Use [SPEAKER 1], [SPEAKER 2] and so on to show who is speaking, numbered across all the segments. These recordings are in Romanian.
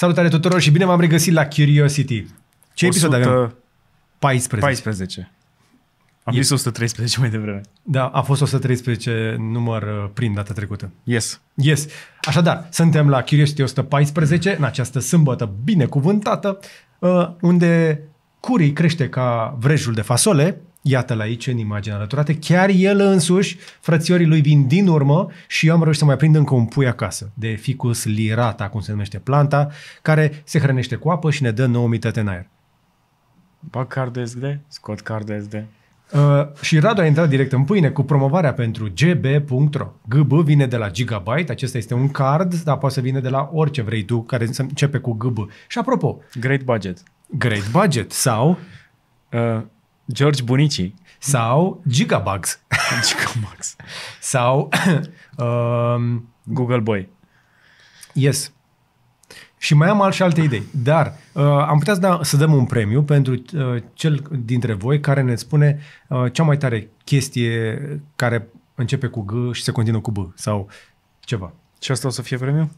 [SPEAKER 1] Salutare tuturor și bine m-am regăsit la Curiosity. Ce 100... episod avem? 14.
[SPEAKER 2] 14. Am yes. zis 113 mai devreme.
[SPEAKER 1] Da, a fost 113 număr uh, prin data trecută. Yes. Yes. Așadar, suntem la Curiosity 114 în această sâmbătă binecuvântată, uh, unde Curi crește ca vrejul de fasole, Iată-l aici în imaginea alăturată, chiar el însuși, frățiorii lui vin din urmă și eu am reușit să mai prind încă un pui acasă, de ficus lirata, cum se numește planta, care se hrănește cu apă și ne dă 9000 în aer. Bă, cardez SD, scot cardez SD. Uh, și Radu a intrat direct în pâine cu promovarea pentru gb.ro. GB vine de la Gigabyte, acesta este un card, dar poate să vină de la orice vrei tu, care să începe cu GB. Și apropo... Great budget. Great budget sau... Uh, George Bunicii sau Gigabugs. Gigabugs. sau um, Google Boy. Yes. Și mai am și alte idei, dar uh, am putea să, da, să dăm un premiu pentru uh, cel dintre voi care ne spune uh, cea mai tare chestie care începe cu G și se continuă cu B sau ceva. Și asta o să fie premiu?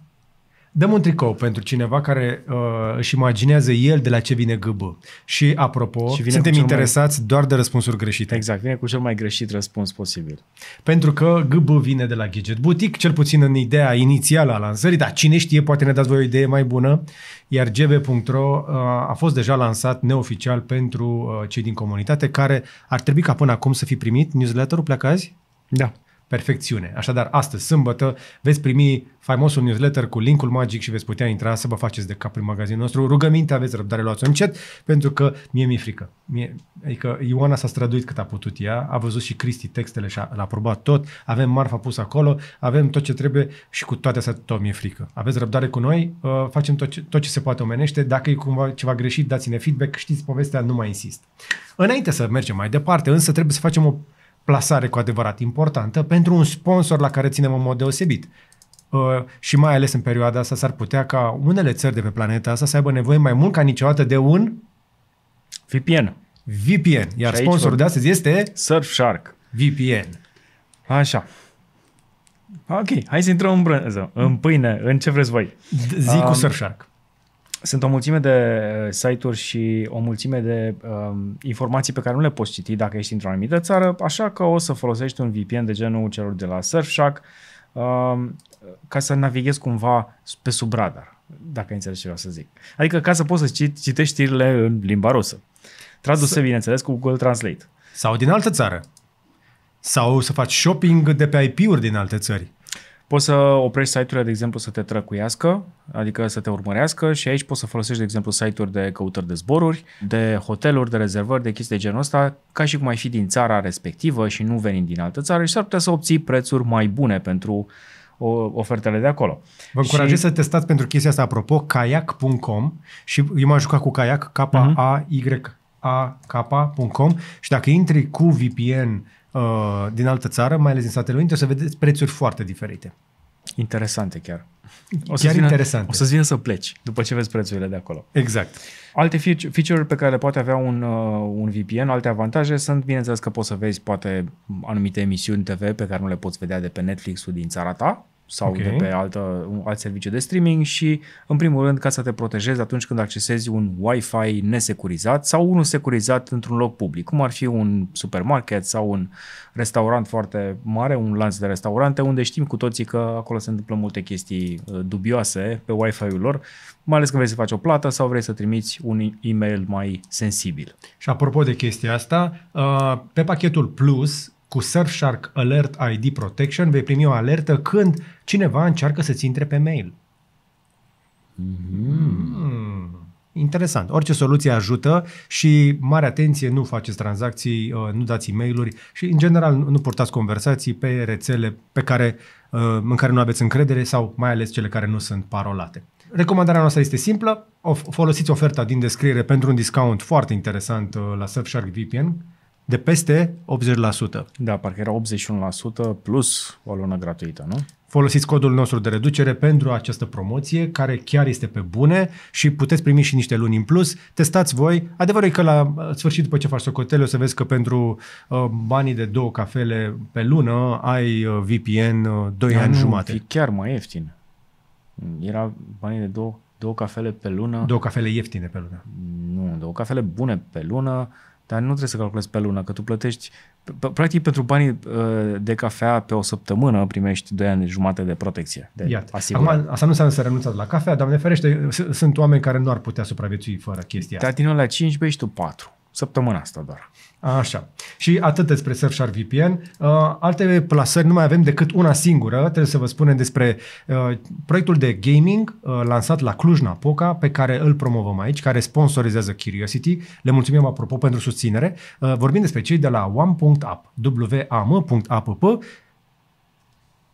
[SPEAKER 1] Dăm un tricou pentru cineva care uh, își imaginează el de la ce vine gâbă. Și, apropo, și suntem interesați mai... doar de răspunsuri greșite. Exact, vine cu cel mai greșit răspuns posibil. Pentru că gâbă vine de la Gadget Boutique, cel puțin în ideea inițială a lansării, dar cine știe, poate ne dați voi o idee mai bună. Iar gb.ro uh, a fost deja lansat neoficial pentru uh, cei din comunitate care ar trebui ca până acum să fi primit newsletter-ul, pleacă azi? Da perfecțiune. Așadar, astăzi, sâmbătă, veți primi faimosul newsletter cu linkul magic și veți putea intra să vă faceți de cap în magazinul nostru. Rugăminte, aveți răbdare, luați-o încet, pentru că mie mi-e frică. Mie, adică Ioana s-a străduit cât a putut ea, a văzut și Cristi textele și a, l-a aprobat tot, avem marfa pus acolo, avem tot ce trebuie și cu toate astea tot mi-e frică. Aveți răbdare cu noi, uh, facem tot ce, tot ce se poate omenește, dacă e cumva ceva greșit, dați-ne feedback, știți povestea, nu mai insist. Înainte să mergem mai departe, însă trebuie să facem o plasare cu adevărat importantă pentru un sponsor la care ținem în mod deosebit. Uh, și mai ales în perioada asta s-ar putea ca unele țări de pe planeta asta să aibă nevoie mai mult ca niciodată de un VPN. VPN. Iar sponsorul de astăzi este Surfshark. VPN. Așa.
[SPEAKER 2] Ok, hai să intrăm în brânză, în pâine, în ce vreți voi. Zic um, cu Surfshark. Sunt o mulțime de uh, site-uri și o mulțime de um, informații pe care nu le poți citi dacă ești într-o anumită țară, așa că o să folosești un VPN de genul celor de la Surfshark um, ca să navighezi cumva pe sub radar, dacă înțelegi ce vreau să zic. Adică ca să poți să cit, citești știrile în limba rusă. Traduse, bineînțeles, cu
[SPEAKER 1] Google Translate. Sau din altă țară. Sau să faci shopping de pe IP-uri din alte țări. Poți să oprești site-urile, de exemplu, să te trăcuiască, adică să te urmărească
[SPEAKER 2] și aici poți să folosești, de exemplu, site-uri de căutări de zboruri, de hoteluri, de rezervări, de chestii de genul ăsta, ca și cum ai fi din țara respectivă și nu venind din altă țară și s-ar putea să obții prețuri mai bune pentru ofertele de acolo. Vă încurajez și... să
[SPEAKER 1] testați pentru chestia asta, apropo, kayak.com și eu m-am jucat cu kayak, k a y a și dacă intri cu VPN uh, din altă țară, mai ales din Statele Unite, o să vedeți prețuri foarte diferite. Interesante chiar.
[SPEAKER 2] O să chiar vină, interesante.
[SPEAKER 1] O să-ți vină să pleci după
[SPEAKER 2] ce vezi prețurile de acolo. Exact. Alte feature-uri pe care le poate avea un, uh, un VPN, alte avantaje sunt, bineînțeles, că poți să vezi poate anumite emisiuni TV pe care nu le poți vedea de pe Netflix-ul din țara ta, sau okay. de pe altă, un alt serviciu de streaming și, în primul rând, ca să te protejezi atunci când accesezi un Wi-Fi nesecurizat sau unul securizat într-un loc public, cum ar fi un supermarket sau un restaurant foarte mare, un lanț de restaurante, unde știm cu toții că acolo se întâmplă multe chestii uh, dubioase pe Wi-Fi-ul lor, mai ales când vrei să faci o plată sau vrei să trimiți un e-mail mai sensibil.
[SPEAKER 1] Și apropo de chestia asta, uh, pe pachetul Plus cu Surfshark Alert ID Protection vei primi o alertă când cineva încearcă să-ți intre pe mail. Mm. Interesant. Orice soluție ajută și mare atenție, nu faceți tranzacții, uh, nu dați e mail și, în general, nu purtați conversații pe rețele pe care, uh, în care nu aveți încredere sau mai ales cele care nu sunt parolate. Recomandarea noastră este simplă. Folosiți oferta din descriere pentru un discount foarte interesant uh, la Surfshark VPN de peste 80%.
[SPEAKER 2] Da, parcă era 81% plus o lună
[SPEAKER 1] gratuită, nu? Folosiți codul nostru de reducere pentru această promoție, care chiar este pe bune și puteți primi și niște luni în plus. Testați voi. Adevărul e că la uh, sfârșit, după ce faci socotele, o să vezi că pentru uh, banii de două cafele pe lună ai uh, VPN 2 da, ani nu, jumate. E
[SPEAKER 2] chiar mai ieftin. Era banii de două, două cafele pe lună. Două cafele
[SPEAKER 1] ieftine pe lună.
[SPEAKER 2] Nu, două cafele bune pe lună dar nu trebuie să calculezi pe lună, că tu plătești, practic pentru banii uh, de cafea pe o săptămână primești 2 ani jumate de protecție, de Iată. Acum, asta nu înseamnă
[SPEAKER 1] să renunțați la cafea, ne ferește, sunt oameni care nu ar putea supraviețui fără chestia asta. Dar din la 5 bești tu 4, săptămâna asta doar. Așa. Și atât despre Surfshark VPN. Uh, alte plasări nu mai avem decât una singură. Trebuie să vă spunem despre uh, proiectul de gaming uh, lansat la Cluj-Napoca, pe care îl promovăm aici, care sponsorizează Curiosity. Le mulțumim apropo pentru susținere. vorbim despre cei de la one.app, wam.app.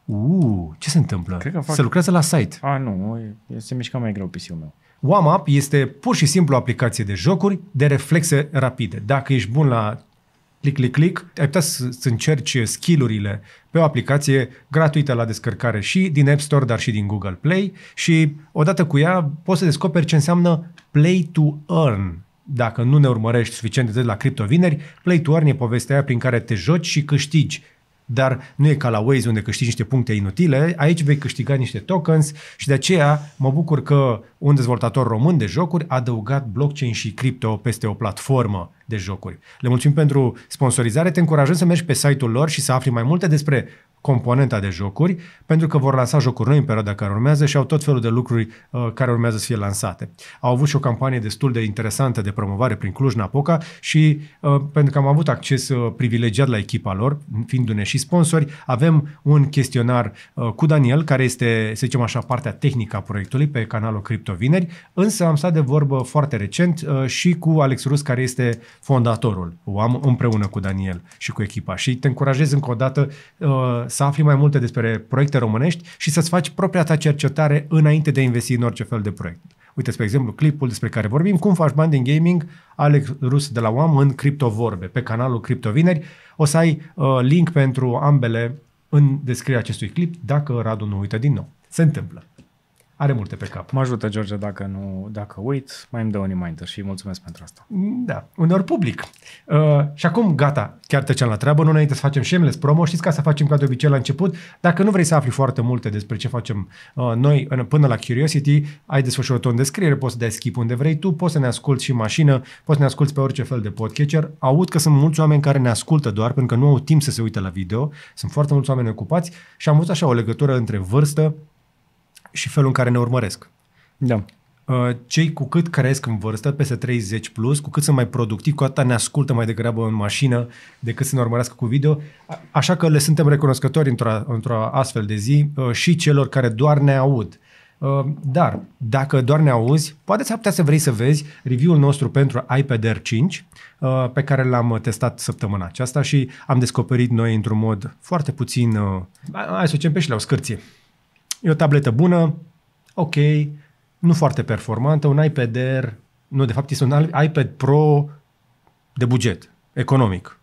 [SPEAKER 1] Uuu, ce se întâmplă? Cred că fac... Se lucrează la site. A, nu, se mișcă mai greu pc meu. OneUp este pur și simplu o aplicație de jocuri de reflexe rapide. Dacă ești bun la click, click, click, ai putea să, să încerci skillurile pe o aplicație gratuită la descărcare și din App Store, dar și din Google Play și odată cu ea poți să descoperi ce înseamnă play to earn. Dacă nu ne urmărești suficient de la criptovineri, play to earn e povestea aia prin care te joci și câștigi dar nu e ca la Waze unde câștigi niște puncte inutile, aici vei câștiga niște tokens și de aceea mă bucur că un dezvoltator român de jocuri a adăugat blockchain și cripto peste o platformă de jocuri. Le mulțumim pentru sponsorizare, te încurajăm să mergi pe site-ul lor și să afli mai multe despre componenta de jocuri, pentru că vor lansa jocuri noi în perioada care urmează și au tot felul de lucruri uh, care urmează să fie lansate. Au avut și o campanie destul de interesantă de promovare prin Cluj-Napoca și uh, pentru că am avut acces uh, privilegiat la echipa lor, fiindu-ne și sponsori, avem un chestionar uh, cu Daniel, care este, să zicem așa, partea tehnică a proiectului pe canalul Crypto criptovineri, însă am stat de vorbă foarte recent uh, și cu Alex Rus, care este fondatorul. O am împreună cu Daniel și cu echipa și te încurajez încă o dată uh, să afli mai multe despre proiecte românești și să-ți faci propria ta cercetare înainte de a investi în orice fel de proiect. Uite, spre exemplu, clipul despre care vorbim, cum faci bani din gaming, Alex Rus de la OAM în Criptovorbe, pe canalul Criptovineri. O să ai uh, link pentru ambele în descrierea acestui clip, dacă Radu nu uită din nou. Se întâmplă are multe pe cap. Mă ajută, George, dacă nu, dacă uit, mai îmi dă un reminder și mulțumesc pentru asta. Mm, da, uneori public. Uh, și acum, gata, chiar tăceam la treabă, nu înainte să facem shameless promo, știți ca să facem ca de obicei la început. Dacă nu vrei să afli foarte multe despre ce facem uh, noi până la Curiosity, ai desfășurat o descriere, poți să dai skip unde vrei tu, poți să ne asculti și în mașină, poți să ne asculti pe orice fel de podcatcher. Aud că sunt mulți oameni care ne ascultă doar pentru că nu au timp să se uite la video, sunt foarte mulți oameni ocupați și am văzut așa o legătură între vârstă, și felul în care ne urmăresc. Da. Uh, cei cu cât cresc în vârstă, peste 30 plus, cu cât sunt mai productivi, cu atât ne ascultă mai degrabă în mașină decât să ne urmărească cu video. Așa că le suntem recunoscători într-o, într astfel de zi uh, și celor care doar ne aud. Uh, dar, dacă doar ne auzi, poate s-ar putea să vrei să vezi review-ul nostru pentru iPad Air 5, pe care l-am testat săptămâna aceasta și am descoperit noi într-un mod foarte puțin, hai să zicem pe și la o scârție, E o tabletă bună, ok, nu foarte performantă, un iPad Air, nu, de fapt este un iPad Pro de buget, economic.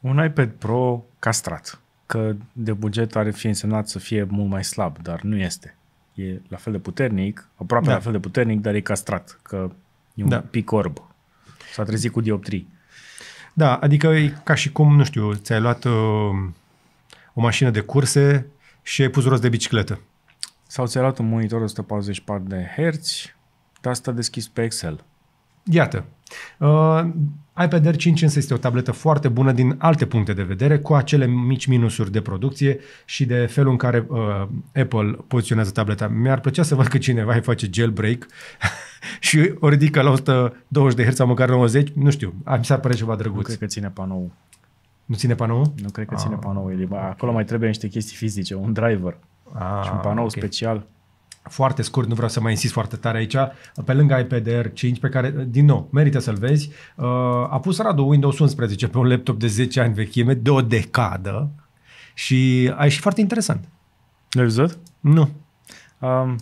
[SPEAKER 1] Un
[SPEAKER 2] iPad Pro castrat, că de buget ar fi însemnat să fie mult mai slab, dar nu este. E la fel de puternic, aproape da. la fel de puternic, dar e castrat, că e un da. pic orb. S-a trezit cu dioptrii.
[SPEAKER 1] Da, adică e ca și cum, nu știu, ți-ai luat uh, o mașină de curse și ai pus rost de bicicletă.
[SPEAKER 2] Sau ți luat un monitor 144 de Hz, tasta deschis pe Excel.
[SPEAKER 1] Iată. Uh, iPad Air 5 însă este o tabletă foarte bună din alte puncte de vedere, cu acele mici minusuri de producție și de felul în care uh, Apple poziționează tableta. Mi-ar plăcea să văd că cineva îi face jailbreak și o ridică la 120 de Hz sau măcar 90, nu știu, mi s-ar părea ceva drăguț. Nu cred că ține panou. Nu ține panou? Nu cred că ține
[SPEAKER 2] ah. panou. Acolo mai trebuie niște chestii fizice, un driver.
[SPEAKER 1] Ah, și un panou okay. special. Foarte scurt, nu vreau să mai insist foarte tare aici, pe lângă iPad Air 5, pe care, din nou, merită să-l vezi, uh, a pus Radu Windows 11 pe un laptop de 10 ani vechime, de o decadă, și a ieșit foarte interesant. L-ai văzut? Nu. Um,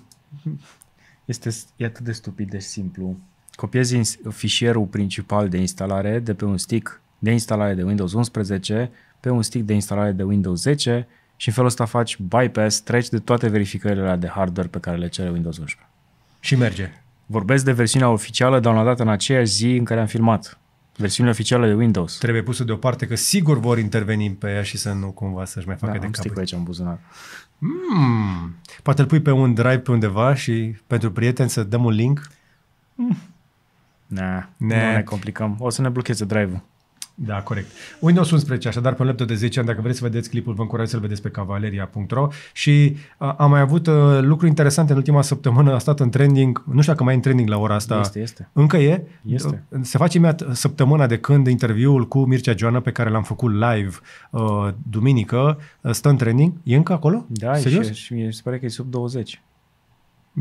[SPEAKER 1] este e atât de stupid
[SPEAKER 2] de simplu. Copiezi fișierul principal de instalare de pe un stick de instalare de Windows 11 pe un stick de instalare de Windows 10 și în felul ăsta faci bypass, treci de toate verificările alea de hardware pe care le cere Windows 11. Și merge. Vorbesc de versiunea oficială downloadată în aceeași zi în care am filmat. versiunea oficială de Windows. Trebuie
[SPEAKER 1] pusă deoparte că sigur vor interveni pe ea și să nu cumva să-și mai facă da, de am cap. aici în buzunar. Mm. Poate îl pui pe un drive pe undeva și pentru prieteni să dăm un link? Mm.
[SPEAKER 2] Nah, ne. nu ne complicăm. O să ne blocheze drive-ul.
[SPEAKER 1] Da, corect. Windows 11, așadar pe un laptop de 10 ani, dacă vreți să vedeți clipul, vă încurajez să-l vedeți pe cavaleria.ro și am mai avut uh, lucruri interesante în ultima săptămână, a stat în trending, nu știu dacă mai e în trending la ora asta. Este, este. Încă e? Este. Se face imediat săptămâna de când interviul cu Mircea Joana pe care l-am făcut live uh, duminică, uh, stă în trending, e încă acolo? Da, Serios? Și, și
[SPEAKER 2] mi se pare că e sub 20. E.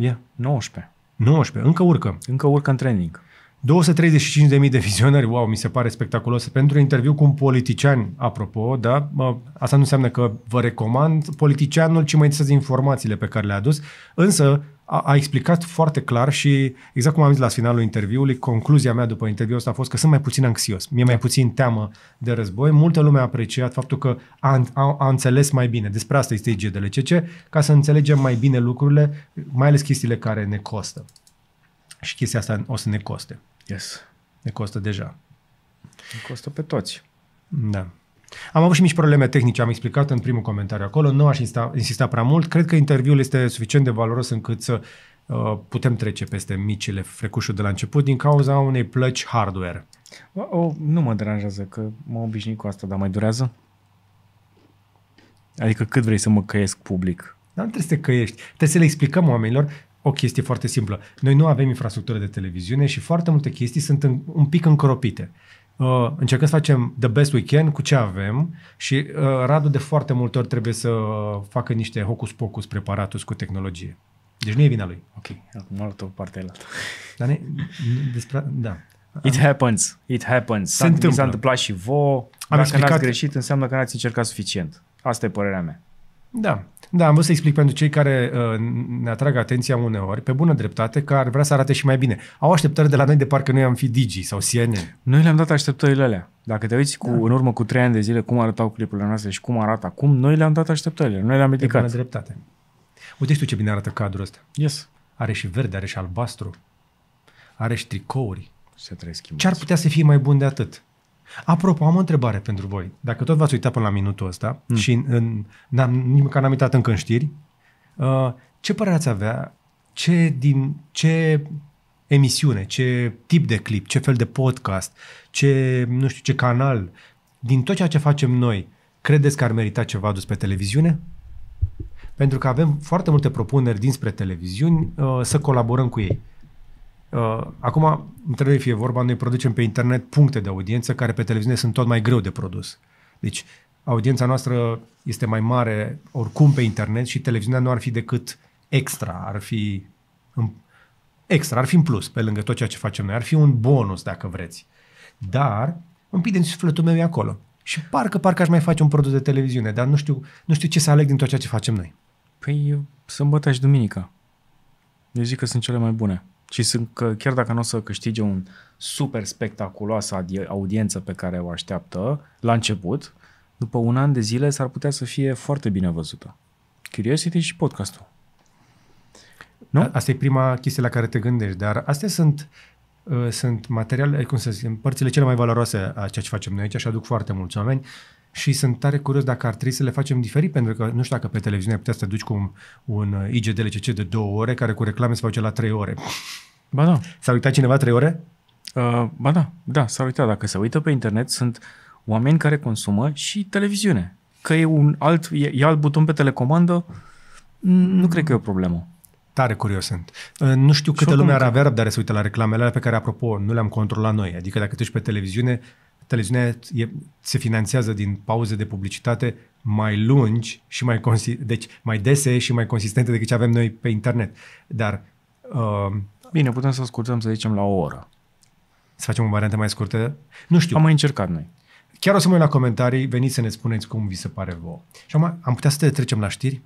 [SPEAKER 1] Yeah. 19. 19, încă urcă. Încă urcă în trending. 235.000 de vizionări, wow, mi se pare spectaculos. Pentru un interviu cu un politician, apropo, da, asta nu înseamnă că vă recomand politicianul, ci mai interesează informațiile pe care le-a adus, însă a, a explicat foarte clar și, exact cum am zis la finalul interviului, concluzia mea după interviul ăsta a fost că sunt mai puțin anxios, mi-e mai da. puțin teamă de război. Multă lume a apreciat faptul că a, a, a înțeles mai bine. Despre asta este IGDLCC, ca să înțelegem mai bine lucrurile, mai ales chestiile care ne costă. Și chestia asta o să ne coste. Yes. Ne costă deja. Ne costă pe toți. Da. Am avut și mici probleme tehnice, am explicat în primul comentariu acolo, nu aș insta, insista prea mult. Cred că interviul este suficient de valoros încât să uh, putem trece peste micile frecușuri de la început din cauza unei plăci hardware.
[SPEAKER 2] O, o, nu mă deranjează că
[SPEAKER 1] mă obișnui cu asta, dar mai durează? Adică cât vrei să mă căiesc public? Dar nu trebuie să te căiești. Trebuie să le explicăm oamenilor o chestie foarte simplă. Noi nu avem infrastructură de televiziune și foarte multe chestii sunt în, un pic încropite. Uh, încercăm să facem the best we can cu ce avem și uh, Radu de foarte multe ori trebuie să facă niște hocus-pocus preparatus cu tehnologie. Deci nu e vina lui. Ok, acum altă o parte la Dar ne, despre, da. It happens, it happens. Se întâmplă. s-a întâmplat și vouă.
[SPEAKER 2] Am Dacă explicat... n-ați greșit, înseamnă că n-ați încercat suficient. Asta e părerea mea.
[SPEAKER 1] Da. Da, am vrut să explic pentru cei care uh, ne atrag atenția uneori, pe bună dreptate, că ar vrea să arate și mai bine. Au așteptări de la noi de parcă noi am fi Digi sau CNN. Noi le-am dat așteptările alea. Dacă te uiți cu,
[SPEAKER 2] da. în urmă cu trei ani de zile cum arătau clipurile noastre și cum arată acum, noi le-am dat așteptările, noi le-am ridicat. Pe bună
[SPEAKER 1] dreptate. Uite și tu ce bine arată cadrul ăsta. Yes. Are și verde, are și albastru, are și tricouri. Se trebuie schimbat. Ce ar putea să fie mai bun de atât? Apropo, am o întrebare pentru voi. Dacă tot v-ați uitat până la minutul ăsta mm. și în, n-am, nici măcar n-am uitat încă în știri, uh, ce părere ați avea? Ce, din, ce emisiune, ce tip de clip, ce fel de podcast, ce, nu știu, ce canal, din tot ceea ce facem noi, credeți că ar merita ceva dus pe televiziune? Pentru că avem foarte multe propuneri dinspre televiziuni uh, să colaborăm cu ei. Uh, acum, între noi fie vorba, noi producem pe internet puncte de audiență care pe televiziune sunt tot mai greu de produs. Deci, audiența noastră este mai mare oricum pe internet și televiziunea nu ar fi decât extra, ar fi în, extra, ar fi în plus pe lângă tot ceea ce facem noi, ar fi un bonus dacă vreți. Dar un pic din sufletul meu e acolo. Și parcă, parcă aș mai face un produs de televiziune, dar nu știu, nu știu ce să aleg din tot ceea ce facem noi. Păi sâmbătă și duminica. Eu zic că sunt cele mai bune. Și sunt că
[SPEAKER 2] chiar dacă nu o să câștige un super spectaculoasă audiență pe care o așteaptă la început, după un an de zile s-ar putea să fie foarte bine văzută.
[SPEAKER 1] Curiosity și podcastul. Nu? Asta e prima chestie la care te gândești, dar astea sunt uh, sunt materiale, cum să zic, părțile cele mai valoroase a ceea ce facem noi aici și aduc foarte mulți oameni și sunt tare curios dacă ar trebui să le facem diferit, pentru că nu știu dacă pe televiziune ai putea să te duci cu un, un uh, IGDLCC de două ore, care cu reclame se face la trei ore. Ba da. S-a uitat cineva trei ore? Uh, ba da, da, s-a uitat. Dacă se uită pe internet, sunt
[SPEAKER 2] oameni care consumă și televiziune. Că e un alt, e, e alt buton pe telecomandă,
[SPEAKER 1] nu cred că e o problemă. Tare curios sunt. Uh, nu știu câte lume ar avea răbdare să uite la reclamele alea pe care, apropo, nu le-am controlat noi. Adică dacă te uiți pe televiziune, televiziunea e, se finanțează din pauze de publicitate mai lungi și mai, consi- deci mai dese și mai consistente decât ce avem noi pe internet. Dar... Uh, Bine, putem să scurtăm, să zicem, la o oră. Să facem o variantă mai scurtă? Nu știu. Am mai încercat noi. Chiar o să mă uit la comentarii, veniți să ne spuneți cum vi se pare vouă. Și am am putea să trecem la știri?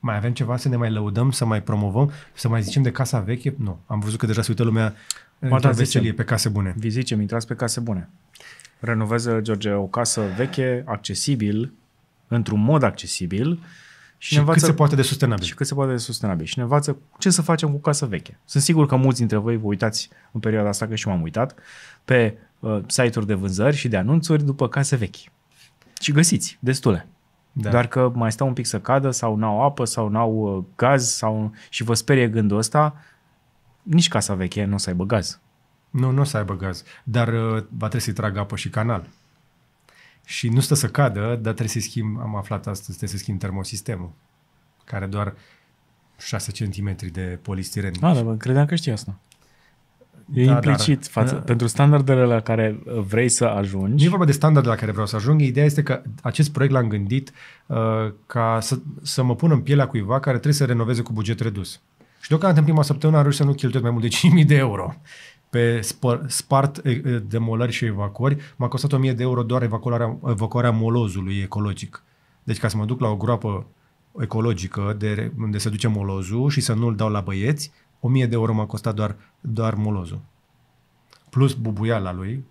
[SPEAKER 1] Mai avem ceva să ne mai lăudăm, să mai promovăm, să mai zicem de casa veche? Nu. Am văzut că deja se uită lumea Poate da, pe case bune. Vi
[SPEAKER 2] zicem, intrați pe case bune renovează, George, o casă veche, accesibil, într-un mod accesibil și, și ne învață, cât se poate de sustenabil. Și cât se poate de sustenabil. Și ne învață ce să facem cu casă veche. Sunt sigur că mulți dintre voi vă uitați în perioada asta, că și m-am uitat, pe uh, site-uri de vânzări și de anunțuri după case vechi. Și găsiți, destule. Da. Doar că mai stau un pic să cadă sau n-au apă sau n-au uh, gaz sau... și vă sperie gândul ăsta, nici casa veche nu o să aibă gaz.
[SPEAKER 1] Nu, nu o să aibă gaz, dar uh, va trebui să-i tragă apă și canal. Și nu stă să cadă, dar trebuie să-i schimb, am aflat astăzi, trebuie să schimb termosistemul, care doar 6 cm de polistiren. Ah, da, bă, credeam că știi asta.
[SPEAKER 2] E da, implicit dar, față, da.
[SPEAKER 1] pentru standardele la care uh, vrei să ajungi. Nu e vorba de standardele la care vreau să ajung. Ideea este că acest proiect l-am gândit uh, ca să, să mă pun în pielea cuiva care trebuie să renoveze cu buget redus. Și deocamdată în prima săptămână am reușit să nu cheltuiesc mai mult de 5.000 de euro pe spart, spart demolări și evacuări, m-a costat 1000 de euro doar evacuarea, evacuarea molozului ecologic. Deci ca să mă duc la o groapă ecologică de, unde se duce molozul și să nu-l dau la băieți, 1000 de euro m-a costat doar, doar molozul. Plus bubuiala lui.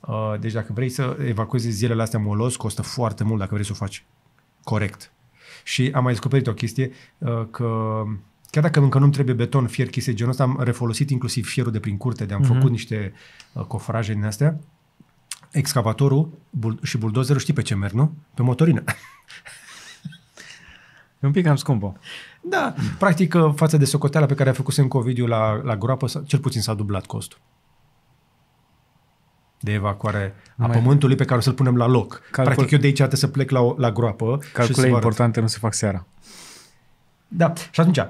[SPEAKER 1] Uh, deci dacă vrei să evacuezi zilele astea moloz, costă foarte mult dacă vrei să o faci corect. Și am mai descoperit o chestie uh, că chiar dacă încă nu-mi trebuie beton, fier, chestii genul ăsta, am refolosit inclusiv fierul de prin curte, de am mm-hmm. făcut niște uh, cofraje din astea, excavatorul bul- și buldozerul știi pe ce merg, nu? Pe motorină. E un pic cam scumpă. Da, practic uh, față de socoteala pe care a făcut covidiu la, la groapă, cel puțin s-a dublat costul de evacuare a mai... pământului pe care o să-l punem la loc. Calcul... Practic eu de aici trebuie să plec la, la groapă. Calcule și importante nu se fac seara. Da, și atunci, uh,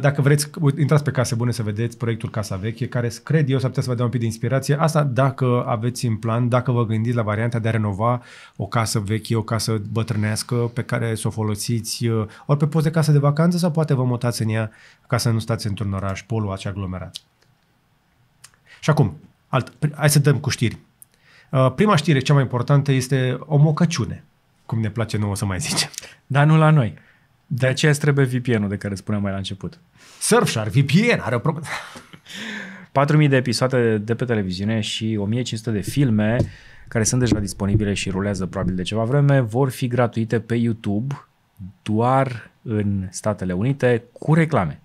[SPEAKER 1] dacă vreți, intrați pe Case Bune să vedeți proiectul Casa Veche, care cred eu să puteți să vă dea un pic de inspirație. Asta dacă aveți în plan, dacă vă gândiți la varianta de a renova o casă veche, o casă bătrânească pe care să o folosiți uh, ori pe post de casă de vacanță sau poate vă mutați în ea ca să nu stați într-un oraș poluat acea aglomerat. Și acum, alt, hai să dăm cu știri. Uh, prima știre, cea mai importantă, este o mocăciune, cum ne place nouă să mai zicem. Dar nu la noi. De aceea îți trebuie VPN-ul de care spuneam mai la început. Surfshark, VPN, are o problemă.
[SPEAKER 2] 4.000 de episoade de pe televiziune și 1.500 de filme care sunt deja disponibile și rulează probabil de ceva vreme, vor fi gratuite pe YouTube doar în Statele Unite cu reclame.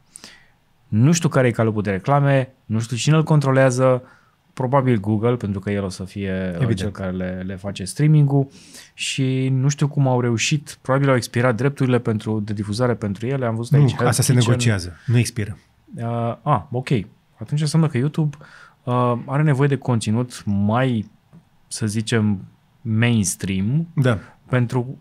[SPEAKER 2] Nu știu care e calupul de reclame, nu știu cine îl controlează, probabil Google, pentru că el o să fie uh, Evident. cel care le, le face streaming-ul și nu știu cum au reușit, probabil au expirat drepturile pentru, de difuzare pentru ele, am văzut nu, aici. asta Health se Kitchen. negociază, nu expiră. Uh, a, ah, ok. Atunci înseamnă că YouTube uh, are nevoie de conținut mai, să zicem, mainstream da. pentru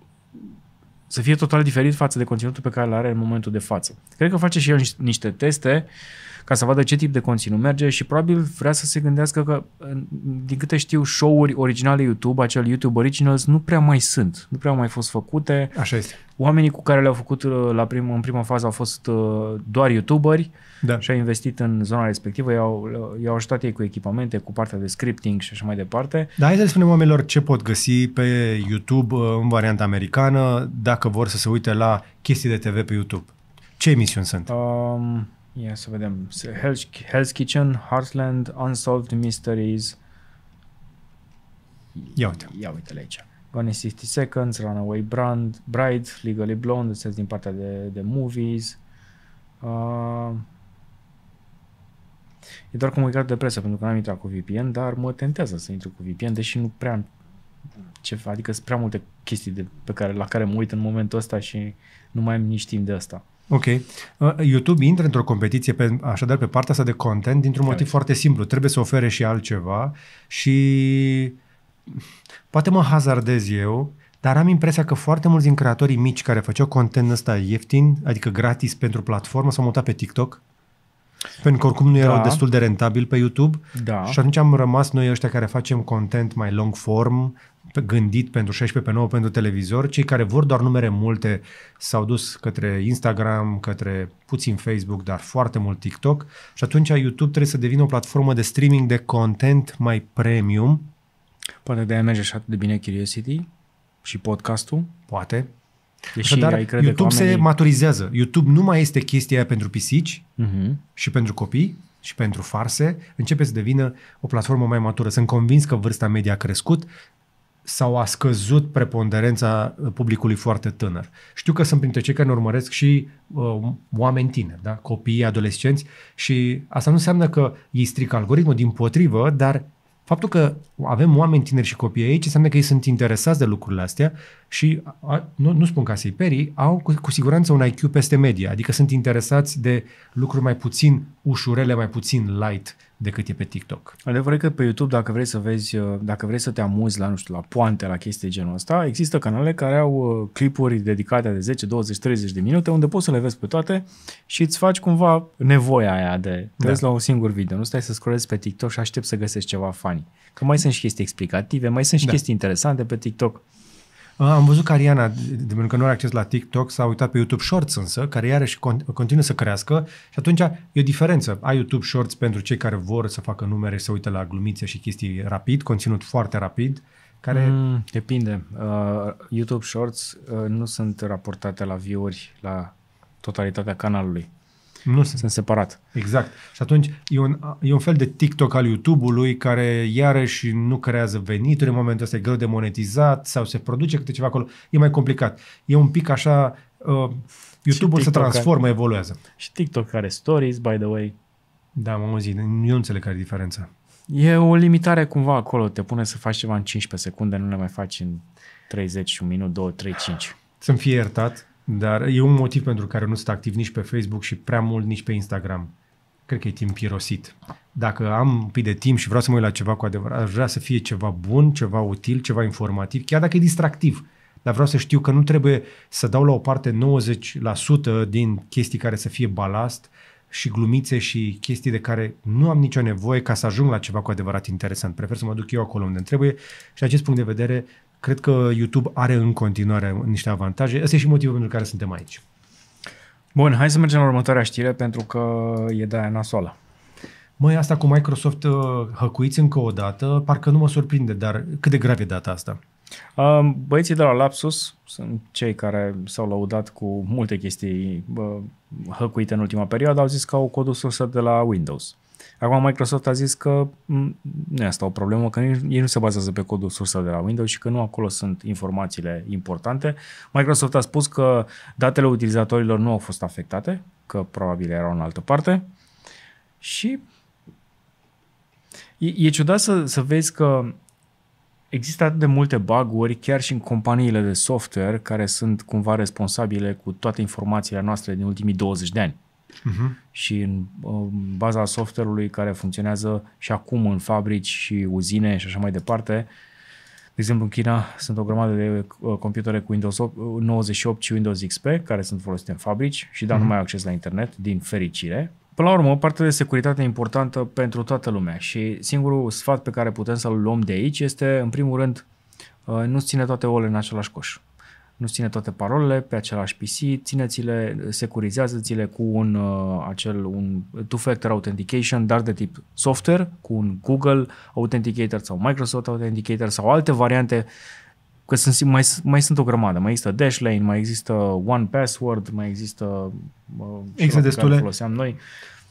[SPEAKER 2] să fie total diferit față de conținutul pe care îl are în momentul de față. Cred că face și el niște teste uh, ca să vadă ce tip de conținut merge și probabil vrea să se gândească că, din câte știu, show-uri originale YouTube, acel YouTube Originals, nu prea mai sunt, nu prea au mai fost făcute. Așa este. Oamenii cu care le-au făcut uh, la prim, în prima fază au fost uh, doar YouTuberi da. și au investit în zona respectivă, i-au, i-au ajutat ei cu echipamente, cu partea de scripting și așa mai departe.
[SPEAKER 1] Da, hai să le spunem oamenilor ce pot găsi pe YouTube uh, în varianta americană dacă vor să se uite la chestii de TV pe YouTube. Ce emisiuni sunt?
[SPEAKER 2] Um, Ia să vedem. Hell's Kitchen, Heartland, Unsolved Mysteries. Ia uite. Ia uite aici. Gone in 60 Seconds, Runaway Brand, Bride, Legally Blonde, astea din partea de, de movies. Uh, e doar comunicat de presă, pentru că n-am intrat cu VPN, dar mă tentează să intru cu VPN, deși nu prea ce, adică sunt prea multe chestii de, pe care, la care mă uit în momentul ăsta și nu mai am nici timp de asta.
[SPEAKER 1] Ok. Uh, YouTube intră într-o competiție, pe, așadar, pe partea asta de content, dintr-un motiv foarte simplu. Trebuie să ofere și altceva și poate mă hazardez eu, dar am impresia că foarte mulți din creatorii mici care făceau content ăsta ieftin, adică gratis pentru platformă, s-au mutat pe TikTok. Pentru că oricum nu erau da. destul de rentabil pe YouTube da. și atunci am rămas noi ăștia care facem content mai long form, gândit pentru 16 pe 9 pentru televizor. Cei care vor doar numere multe s-au dus către Instagram, către puțin Facebook, dar foarte mult TikTok și atunci YouTube trebuie să devină o platformă de streaming de content mai premium.
[SPEAKER 2] Poate de-aia merge așa de bine Curiosity și podcastul. Poate. Deși Așadar, ai crede YouTube oamenii... se maturizează.
[SPEAKER 1] YouTube nu mai este chestia aia pentru pisici uh-huh. și pentru copii, și pentru farse, începe să devină o platformă mai matură. Sunt convins că vârsta medie a crescut, sau a scăzut preponderența uh, publicului foarte tânăr. Știu că sunt printre cei care ne urmăresc și uh, oameni tineri, da? copii, adolescenți și asta nu înseamnă că ei strică algoritmul, din potrivă, dar faptul că avem oameni tineri și copii aici înseamnă că ei sunt interesați de lucrurile astea și, a, nu, nu spun ca să-i perii, au cu, cu siguranță un IQ peste media, adică sunt interesați de lucruri mai puțin ușurele mai puțin light decât e pe TikTok.
[SPEAKER 2] Adevărul că pe YouTube, dacă vrei să vezi, uh, dacă vrei să te amuzi la, nu știu, la poante, la chestii genul ăsta, există canale care au uh, clipuri dedicate de 10, 20, 30 de minute, unde poți să le vezi pe toate și îți faci cumva nevoia aia de da. vezi la un singur video, nu stai să scrollezi pe TikTok și aștept să găsești ceva funny. Că mai sunt și chestii explicative, mai sunt și da. chestii interesante pe TikTok.
[SPEAKER 1] Ah, am văzut că Ariana, de pentru că nu are acces la TikTok, s-a uitat pe YouTube Shorts însă, care iarăși continuă să crească și atunci e o diferență. Ai YouTube Shorts pentru cei care vor să facă numere, să uită la glumițe și chestii rapid, conținut foarte rapid, care... Mm, depinde.
[SPEAKER 2] Uh, YouTube Shorts uh, nu sunt raportate la view la
[SPEAKER 1] totalitatea canalului. Nu sunt. Sunt separat. Exact. Și atunci e un, e un fel de TikTok al YouTube-ului care iarăși nu creează venituri, în momentul ăsta e greu de monetizat sau se produce câte ceva acolo. E mai complicat. E un pic așa... Uh, YouTube-ul se transformă, are, evoluează. Și TikTok are stories, by the way. Da, mă auzit. Eu înțeleg care e diferența.
[SPEAKER 2] E o limitare cumva acolo. Te pune să faci ceva în 15 secunde, nu le mai faci în 30, 1 minut, 2, 3, 5.
[SPEAKER 1] Să-mi fie iertat, dar e un motiv pentru care nu sunt activ nici pe Facebook și prea mult nici pe Instagram. Cred că e timp pirosit. Dacă am un pic de timp și vreau să mă uit la ceva cu adevărat, vreau să fie ceva bun, ceva util, ceva informativ, chiar dacă e distractiv. Dar vreau să știu că nu trebuie să dau la o parte 90% din chestii care să fie balast și glumițe și chestii de care nu am nicio nevoie ca să ajung la ceva cu adevărat interesant. Prefer să mă duc eu acolo unde trebuie și acest punct de vedere Cred că YouTube are în continuare niște avantaje. Asta e și motivul pentru care suntem aici. Bun, hai să mergem la următoarea știre pentru că
[SPEAKER 2] e de aia nasoală.
[SPEAKER 1] Măi, asta cu Microsoft uh, hăcuiți încă o dată, parcă nu mă surprinde, dar cât de grav e data asta?
[SPEAKER 2] Um, băieții de la Lapsus sunt cei care s-au laudat cu multe chestii uh, hăcuite în ultima perioadă, au zis că au codul sursă de la Windows. Acum Microsoft a zis că nu asta o problemă, că ei nu se bazează pe codul sursă de la Windows și că nu acolo sunt informațiile importante. Microsoft a spus că datele utilizatorilor nu au fost afectate, că probabil erau în altă parte și e, e ciudat să, să vezi că există atât de multe bug chiar și în companiile de software care sunt cumva responsabile cu toate informațiile noastre din ultimii 20 de ani uh-huh. și în, baza software-ului care funcționează și acum în fabrici și uzine și așa mai departe. De exemplu, în China sunt o grămadă de uh, computere cu Windows 98 uh, și Windows XP care sunt folosite în fabrici și dar uh-huh. nu mhm. mai au acces la internet, din fericire. Până la urmă, partea de securitate e importantă pentru toată lumea și singurul sfat pe care putem să-l luăm de aici este, în primul rând, uh, nu ține toate ouăle în același coș nu ține toate parolele pe același PC, țineți-le, securizează-ți-le cu un, uh, acel, un two-factor authentication, dar de tip software, cu un Google Authenticator sau Microsoft Authenticator sau alte variante, că sunt, mai, mai sunt o grămadă, mai există Dashlane, mai există One Password, mai există
[SPEAKER 1] uh, există destule. foloseam noi.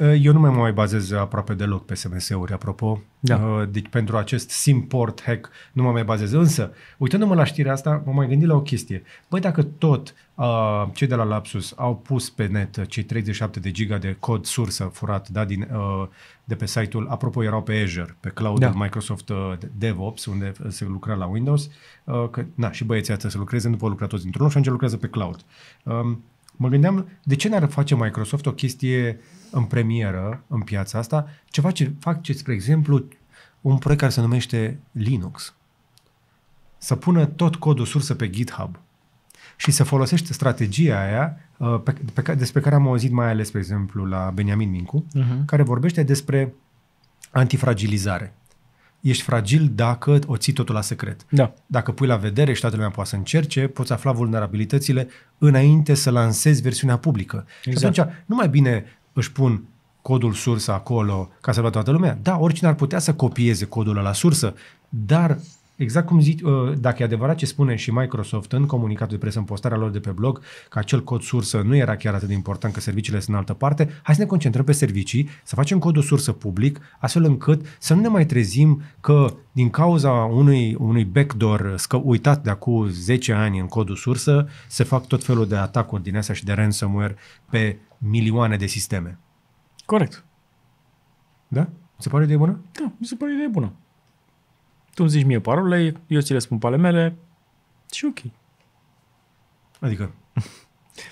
[SPEAKER 1] Eh, eu nu mai mai bazez aproape deloc pe SMS-uri, apropo. Da. Eh, deci pentru acest simport hack nu mă mai bazez. Însă, uitându-mă la știrea asta, mă mai gândit la o chestie. Băi, dacă tot uh, cei de la Lapsus au pus pe net cei 37 de giga de cod sursă furat da, din, uh, de pe site-ul, apropo erau pe Azure, pe cloud da. Microsoft uh, DevOps, unde se lucra la Windows, uh, că, na, și băieții ăsta să lucreze, nu pot lucra toți într-un loc și atunci lucrează pe cloud. Um, Mă gândeam, de ce n-ar face Microsoft o chestie în premieră, în piața asta, ceva ce face, spre exemplu, un proiect care se numește Linux. Să pună tot codul sursă pe GitHub și să folosește strategia aia uh, pe, pe, despre care am auzit mai ales, pe exemplu, la Benjamin Mincu, uh-huh. Mhm. care vorbește despre antifragilizare ești fragil dacă o ții totul la secret. Da. Dacă pui la vedere și toată lumea poate să încerce, poți afla vulnerabilitățile înainte să lansezi versiunea publică. Exact. Și atunci, nu mai bine își pun codul sursă acolo ca să vadă toată lumea. Da, oricine ar putea să copieze codul la sursă, dar Exact cum zici, uh, dacă e adevărat ce spune și Microsoft în comunicatul de presă, în postarea lor de pe blog, că acel cod sursă nu era chiar atât de important, că serviciile sunt în altă parte, hai să ne concentrăm pe servicii, să facem codul sursă public, astfel încât să nu ne mai trezim că din cauza unui, unui backdoor scă, uitat de acum 10 ani în codul sursă, se fac tot felul de atacuri din astea și de ransomware pe milioane de sisteme. Corect. Da? Mi se pare o idee bună? Da, mi se pare o idee bună tu îmi zici mie parole, eu ți le spun pe ale mele și ok. Adică?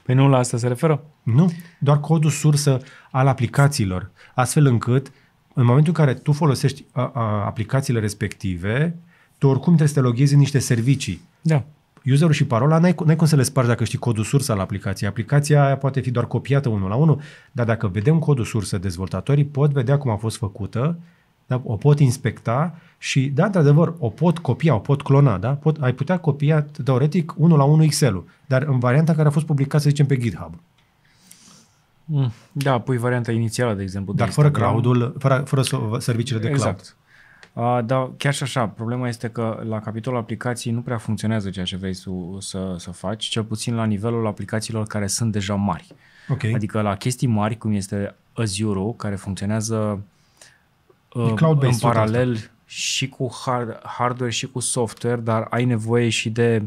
[SPEAKER 1] Păi nu la asta se referă? Nu, doar codul sursă al aplicațiilor, astfel încât în momentul în care tu folosești a, a, aplicațiile respective, tu oricum trebuie să te loghezi în niște servicii. Da. Userul și parola n-ai, n-ai cum să le spargi dacă știi codul sursă al aplicației. Aplicația aia poate fi doar copiată unul la unul, dar dacă vedem codul sursă, dezvoltatorii pot vedea cum a fost făcută, da, o pot inspecta și, da, într-adevăr, o pot copia, o pot clona, da? Pot, ai putea copia, teoretic, unul la unul Excel-ul, dar în varianta care a fost publicată, să zicem, pe GitHub. Mm, da, pui varianta inițială, de exemplu. De dar fără cloud-ul, fără, fără serviciile de cloud. Exact.
[SPEAKER 2] Uh, dar chiar și așa, problema este că la capitolul aplicații nu prea funcționează ceea ce vrei să, să, să faci, cel puțin la nivelul aplicațiilor care sunt deja mari. Okay. Adică la chestii mari, cum este Azure, care funcționează uh, în paralel și cu hard, hardware și cu software, dar ai nevoie și de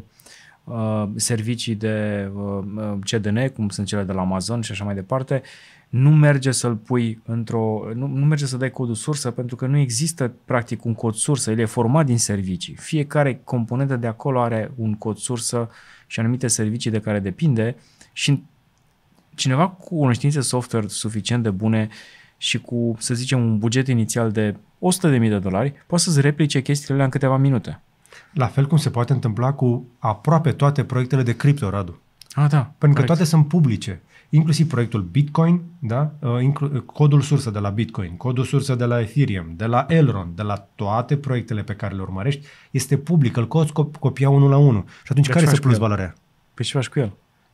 [SPEAKER 2] uh, servicii de uh, uh CDN, cum sunt cele de la Amazon și așa mai departe, nu merge să-l pui într-o... Nu, nu merge să dai codul sursă pentru că nu există practic un cod sursă, el e format din servicii. Fiecare componentă de acolo are un cod sursă și anumite servicii de care depinde și cineva cu cunoștințe software suficient de bune și cu, să zicem, un buget inițial de
[SPEAKER 1] 100.000 de dolari, poți să-ți replice chestiile alea în câteva minute. La fel cum se poate întâmpla cu aproape toate proiectele de cripto, Radu. Ah, da. Pentru că toate sunt publice, inclusiv proiectul Bitcoin, da? Uh, inclu- codul sursă de la Bitcoin, codul sursă de la Ethereum, de la Elrond, de la toate proiectele pe care le urmărești, este public, îl poți copia unul la unul. Și atunci pe care este plus valoarea? Pe ce faci cu el?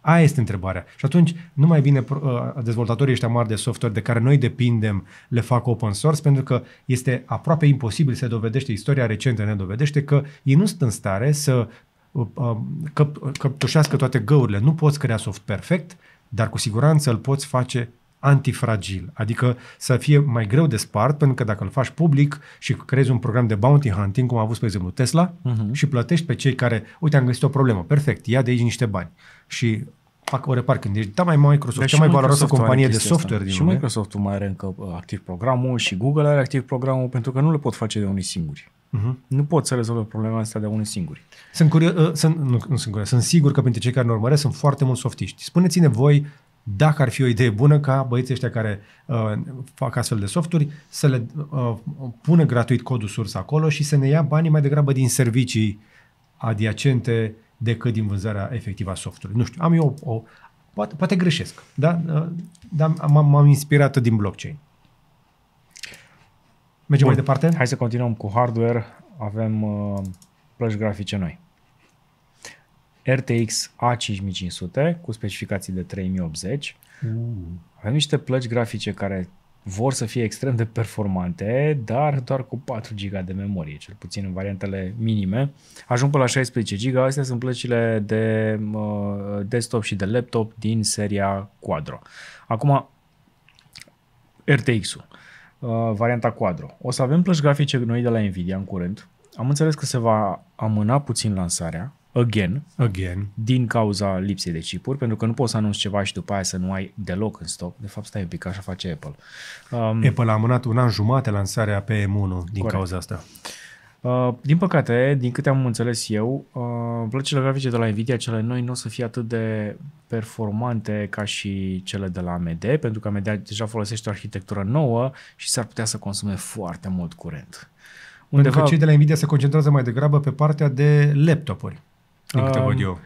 [SPEAKER 1] Aia este întrebarea. Și atunci, nu mai bine ă, dezvoltatorii ăștia mari de software de care noi depindem le fac open source, pentru că este aproape imposibil să dovedește, istoria recentă ne dovedește că ei nu sunt în stare să ă, ă, că, căptușească toate găurile. Nu poți crea soft perfect, dar cu siguranță îl poți face antifragil, adică să fie mai greu de spart, pentru că dacă îl faci public și creezi un program de bounty hunting, cum a avut, spre exemplu, Tesla, uh-huh. și plătești pe cei care, uite, am găsit o problemă, perfect, ia de aici niște bani. Și fac o repar când ești, da, mai Microsoft, cea mai valoroasă companie de software din Și lume.
[SPEAKER 2] Microsoft mai are încă uh, activ programul și Google are activ programul pentru că nu le pot face de unii singuri. Uh-huh. Nu pot să rezolve problema asta de unii singuri.
[SPEAKER 1] Sunt, curio- uh, sunt, nu, nu sunt, curios, sunt sigur că pentru cei care ne urmăresc sunt foarte mulți softiști. Spuneți-ne voi dacă ar fi o idee bună ca băieții ăștia care uh, fac astfel de softuri să le uh, pună gratuit codul sursă acolo și să ne ia banii mai degrabă din servicii adiacente uh, decât din vânzarea efectivă a softului. Nu știu, am eu o, o poate, poate greșesc, da? dar m-am, m-am inspirat din blockchain. Mergem Bun. mai
[SPEAKER 2] departe? Hai să continuăm cu hardware. Avem uh, plăci grafice noi. RTX A5500 cu specificații de 3080. Mm. Avem niște plăci grafice care vor să fie extrem de performante, dar doar cu 4 GB de memorie, cel puțin în variantele minime. Ajung pe la 16 GB, astea sunt plăcile de uh, desktop și de laptop din seria Quadro. Acum, RTX-ul, uh, varianta Quadro. O să avem plăci grafice noi de la Nvidia în curând. Am înțeles că se va amâna puțin lansarea, again, again, din cauza lipsei de chipuri, pentru că nu poți să anunți ceva și după aia să nu ai deloc în stoc. De fapt, stai un pic, așa face Apple.
[SPEAKER 1] Um, Apple a amânat un an jumate lansarea pe M1 din corect. cauza asta.
[SPEAKER 2] Uh, din păcate, din câte am înțeles eu, uh, plăcile grafice de la Nvidia, cele noi, nu o să fie atât de performante ca și cele de la AMD, pentru că AMD deja folosește o arhitectură nouă și s-ar putea să consume foarte mult curent. Undeva... Pentru că cei de
[SPEAKER 1] la Nvidia se concentrează mai degrabă pe partea de laptopuri.
[SPEAKER 2] Din câte văd um, eu.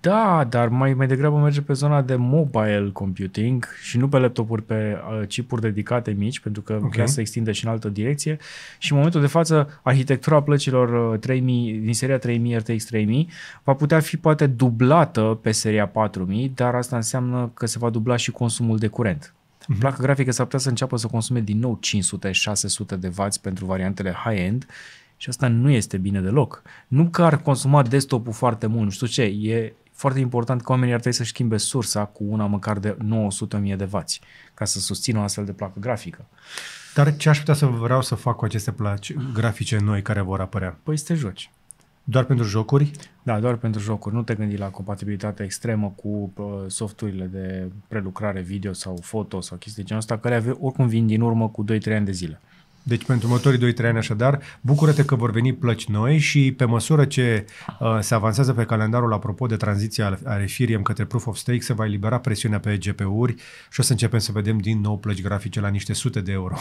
[SPEAKER 2] Da, dar mai, mai degrabă merge pe zona de mobile computing și nu pe laptopuri, pe uh, chipuri dedicate mici, pentru că okay. vrea să extinde și în altă direcție. Și în momentul de față, arhitectura plăcilor uh, 3000, din seria 3000 RTX 3000 va putea fi poate dublată pe seria 4000, dar asta înseamnă că se va dubla și consumul de curent. Mm-hmm. Placa grafică s-ar putea să înceapă să consume din nou 500-600 de W pentru variantele high-end și asta nu este bine deloc. Nu că ar consuma desktop-ul foarte mult, nu știu ce, e foarte important că oamenii ar trebui să-și schimbe sursa cu una măcar de 900.000 de vați ca să susțină o astfel de placă grafică.
[SPEAKER 1] Dar ce aș putea să vreau să fac cu aceste placi grafice noi care vor apărea? Păi să te joci. Doar pentru jocuri? Da,
[SPEAKER 2] doar pentru jocuri. Nu te gândi la compatibilitatea extremă cu uh, softurile de prelucrare
[SPEAKER 1] video sau foto sau chestii de genul ăsta, care oricum vin din urmă cu 2-3 ani de zile. Deci pentru următorii 2-3 ani așadar, bucură-te că vor veni plăci noi și pe măsură ce uh, se avansează pe calendarul apropo de tranziția a Ethereum către Proof of Stake, se va elibera presiunea pe GPU-uri și o să începem să vedem din nou plăci grafice la niște sute de euro.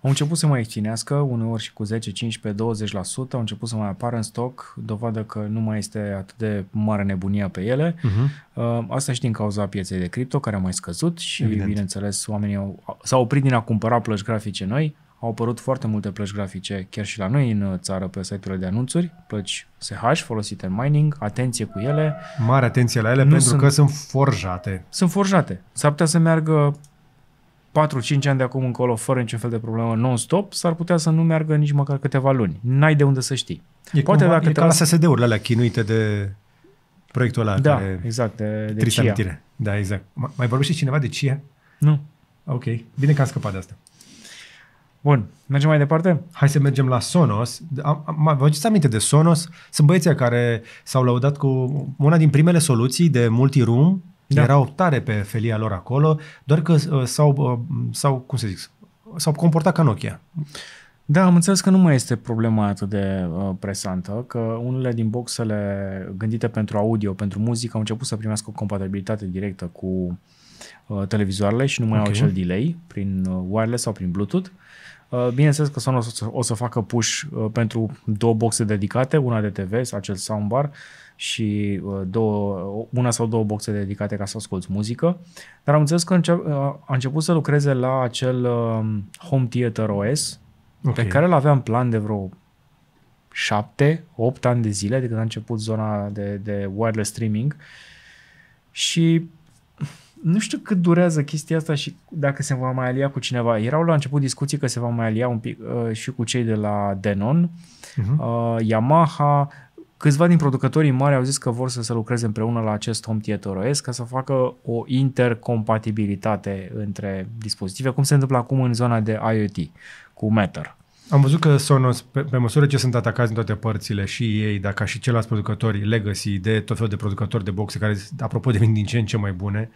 [SPEAKER 2] Au început să mai ținească, uneori și cu 10, 15, 20%, au început să mai apară în stoc, dovadă că nu mai este atât de mare nebunia pe ele. Uh-huh. Uh, asta și din cauza pieței de cripto care a mai scăzut și, Evident. bineînțeles, oamenii au, s-au oprit din a cumpăra plăci grafice noi au apărut foarte multe plăci grafice, chiar și la noi în uh, țară, pe site-urile de anunțuri, plăci SH folosite în mining, atenție cu ele.
[SPEAKER 1] Mare atenție la ele, nu pentru sunt, că sunt forjate.
[SPEAKER 2] Sunt forjate. S-ar putea să meargă 4-5 ani de acum încolo, fără niciun fel de problemă, non-stop, s-ar putea să nu meargă nici măcar câteva luni. N-ai de unde să știi. E Poate cumva, dacă e te ca las... la
[SPEAKER 1] SSD-urile alea chinuite de proiectul ăla. Da, de... exact. De, de CIA. Da, exact. Mai vorbește cineva de CIA? Nu. Ok. Bine că am scăpat de asta. Bun, mergem mai departe? Hai să mergem la Sonos. Am, am, vă aduceți aminte de Sonos? Sunt băieții care s-au laudat cu una din primele soluții de multi-room. Da. Erau tare pe felia lor acolo, doar că uh, s-au, uh, s-au cum să zic, s-au comportat ca Nokia. Da,
[SPEAKER 2] am înțeles că nu mai este problema atât de uh, presantă, că unele din boxele gândite pentru audio, pentru muzică, au început să primească o compatibilitate directă cu uh, televizoarele și nu mai okay. au acel delay prin uh, wireless sau prin Bluetooth Uh, bineînțeles că Sonos o să, o să facă push uh, pentru două boxe dedicate, una de TV, acel soundbar, și uh, două, una sau două boxe dedicate ca să asculti muzică. Dar am înțeles că încep, a început să lucreze la acel um, Home Theater OS, okay. pe care îl aveam plan de vreo 7, 8 ani de zile de când a început zona de, de wireless streaming și nu știu cât durează chestia asta și dacă se va mai alia cu cineva. Erau la început discuții că se va mai alia un pic uh, și cu cei de la Denon, uh-huh. uh, Yamaha, câțiva din producătorii mari au zis că vor să se lucreze împreună la acest home theater OS ca să facă o intercompatibilitate între dispozitive, cum se întâmplă acum în zona de IoT cu Matter. Am
[SPEAKER 1] văzut că Sonos, pe, pe măsură ce sunt atacați în toate părțile, și ei, dacă și ceilalți producători legacy de tot felul de producători de boxe, care, apropo, devin din ce în ce mai bune,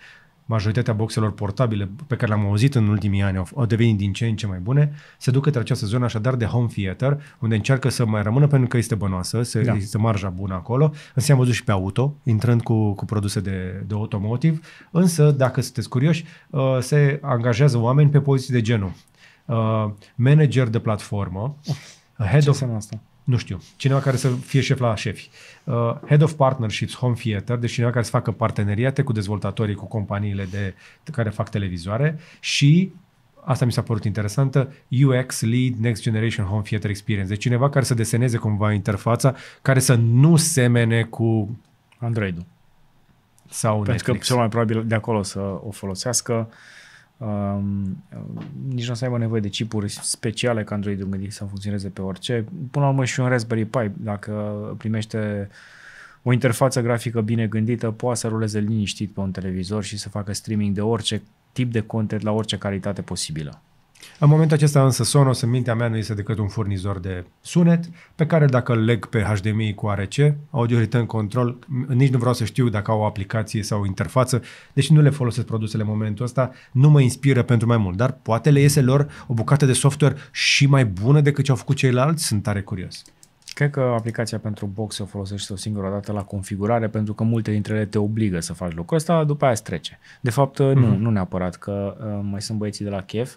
[SPEAKER 1] majoritatea boxelor portabile pe care le-am auzit în ultimii ani au, devenit din ce în ce mai bune, se duc către această zonă așadar de home theater, unde încearcă să mai rămână pentru că este bănoasă, se, da. există marja bună acolo, însă am văzut și pe auto, intrând cu, cu produse de, de automotive, însă dacă sunteți curioși, uh, se angajează oameni pe poziții de genul. Uh, manager de platformă, Head Ce of... înseamnă asta? Nu știu. Cineva care să fie șef la șefi. Uh, head of Partnerships, Home Theater, deci cineva care să facă parteneriate cu dezvoltatorii, cu companiile de, care fac televizoare și asta mi s-a părut interesantă, UX Lead Next Generation Home Theater Experience. Deci cineva care să deseneze cumva interfața, care să nu semene cu... Android-ul. Sau Pentru Netflix. că cel mai
[SPEAKER 2] probabil de acolo să o folosească. Uh, Um, nici nu o să aibă nevoie de chipuri speciale ca Android-ul să funcționeze pe orice. Până la urmă și un Raspberry Pi, dacă primește o interfață grafică bine gândită, poate să ruleze liniștit pe un televizor și să facă streaming de orice tip de content la orice calitate posibilă.
[SPEAKER 1] În momentul acesta însă Sonos în mintea mea nu este decât un furnizor de sunet pe care dacă îl leg pe HDMI cu ARC, Audio Return Control, nici nu vreau să știu dacă au o aplicație sau o interfață, deși nu le folosesc produsele în momentul ăsta, nu mă inspiră pentru mai mult, dar poate le iese lor o bucată de software și mai bună decât ce au făcut ceilalți, sunt tare curios.
[SPEAKER 2] Cred că aplicația pentru box o folosești o singură dată la configurare pentru că multe dintre ele te obligă să faci lucrul ăsta, după aia trece. De fapt, mm-hmm. nu, mhm. nu neapărat, că uh, mai sunt băieții de la Chef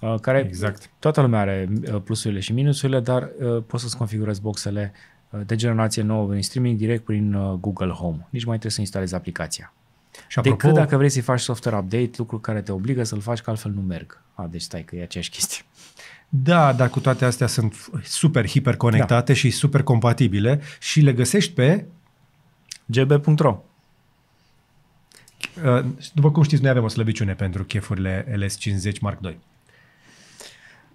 [SPEAKER 2] Uh, care exact. toată lumea are uh, plusurile și minusurile, dar uh, poți să-ți configurezi boxele de generație nouă în streaming direct prin Google Home. Nici mai trebuie să instalezi aplicația. Și apropo, Decât dacă vrei să-i faci software update, lucru care te obligă să-l faci, că altfel nu merg. A, deci stai că e aceeași chestie.
[SPEAKER 1] Da, dar cu toate astea sunt super hiperconectate da. și super compatibile și le găsești pe gb.ro După cum știți, noi avem o slăbiciune pentru chefurile LS50 Mark II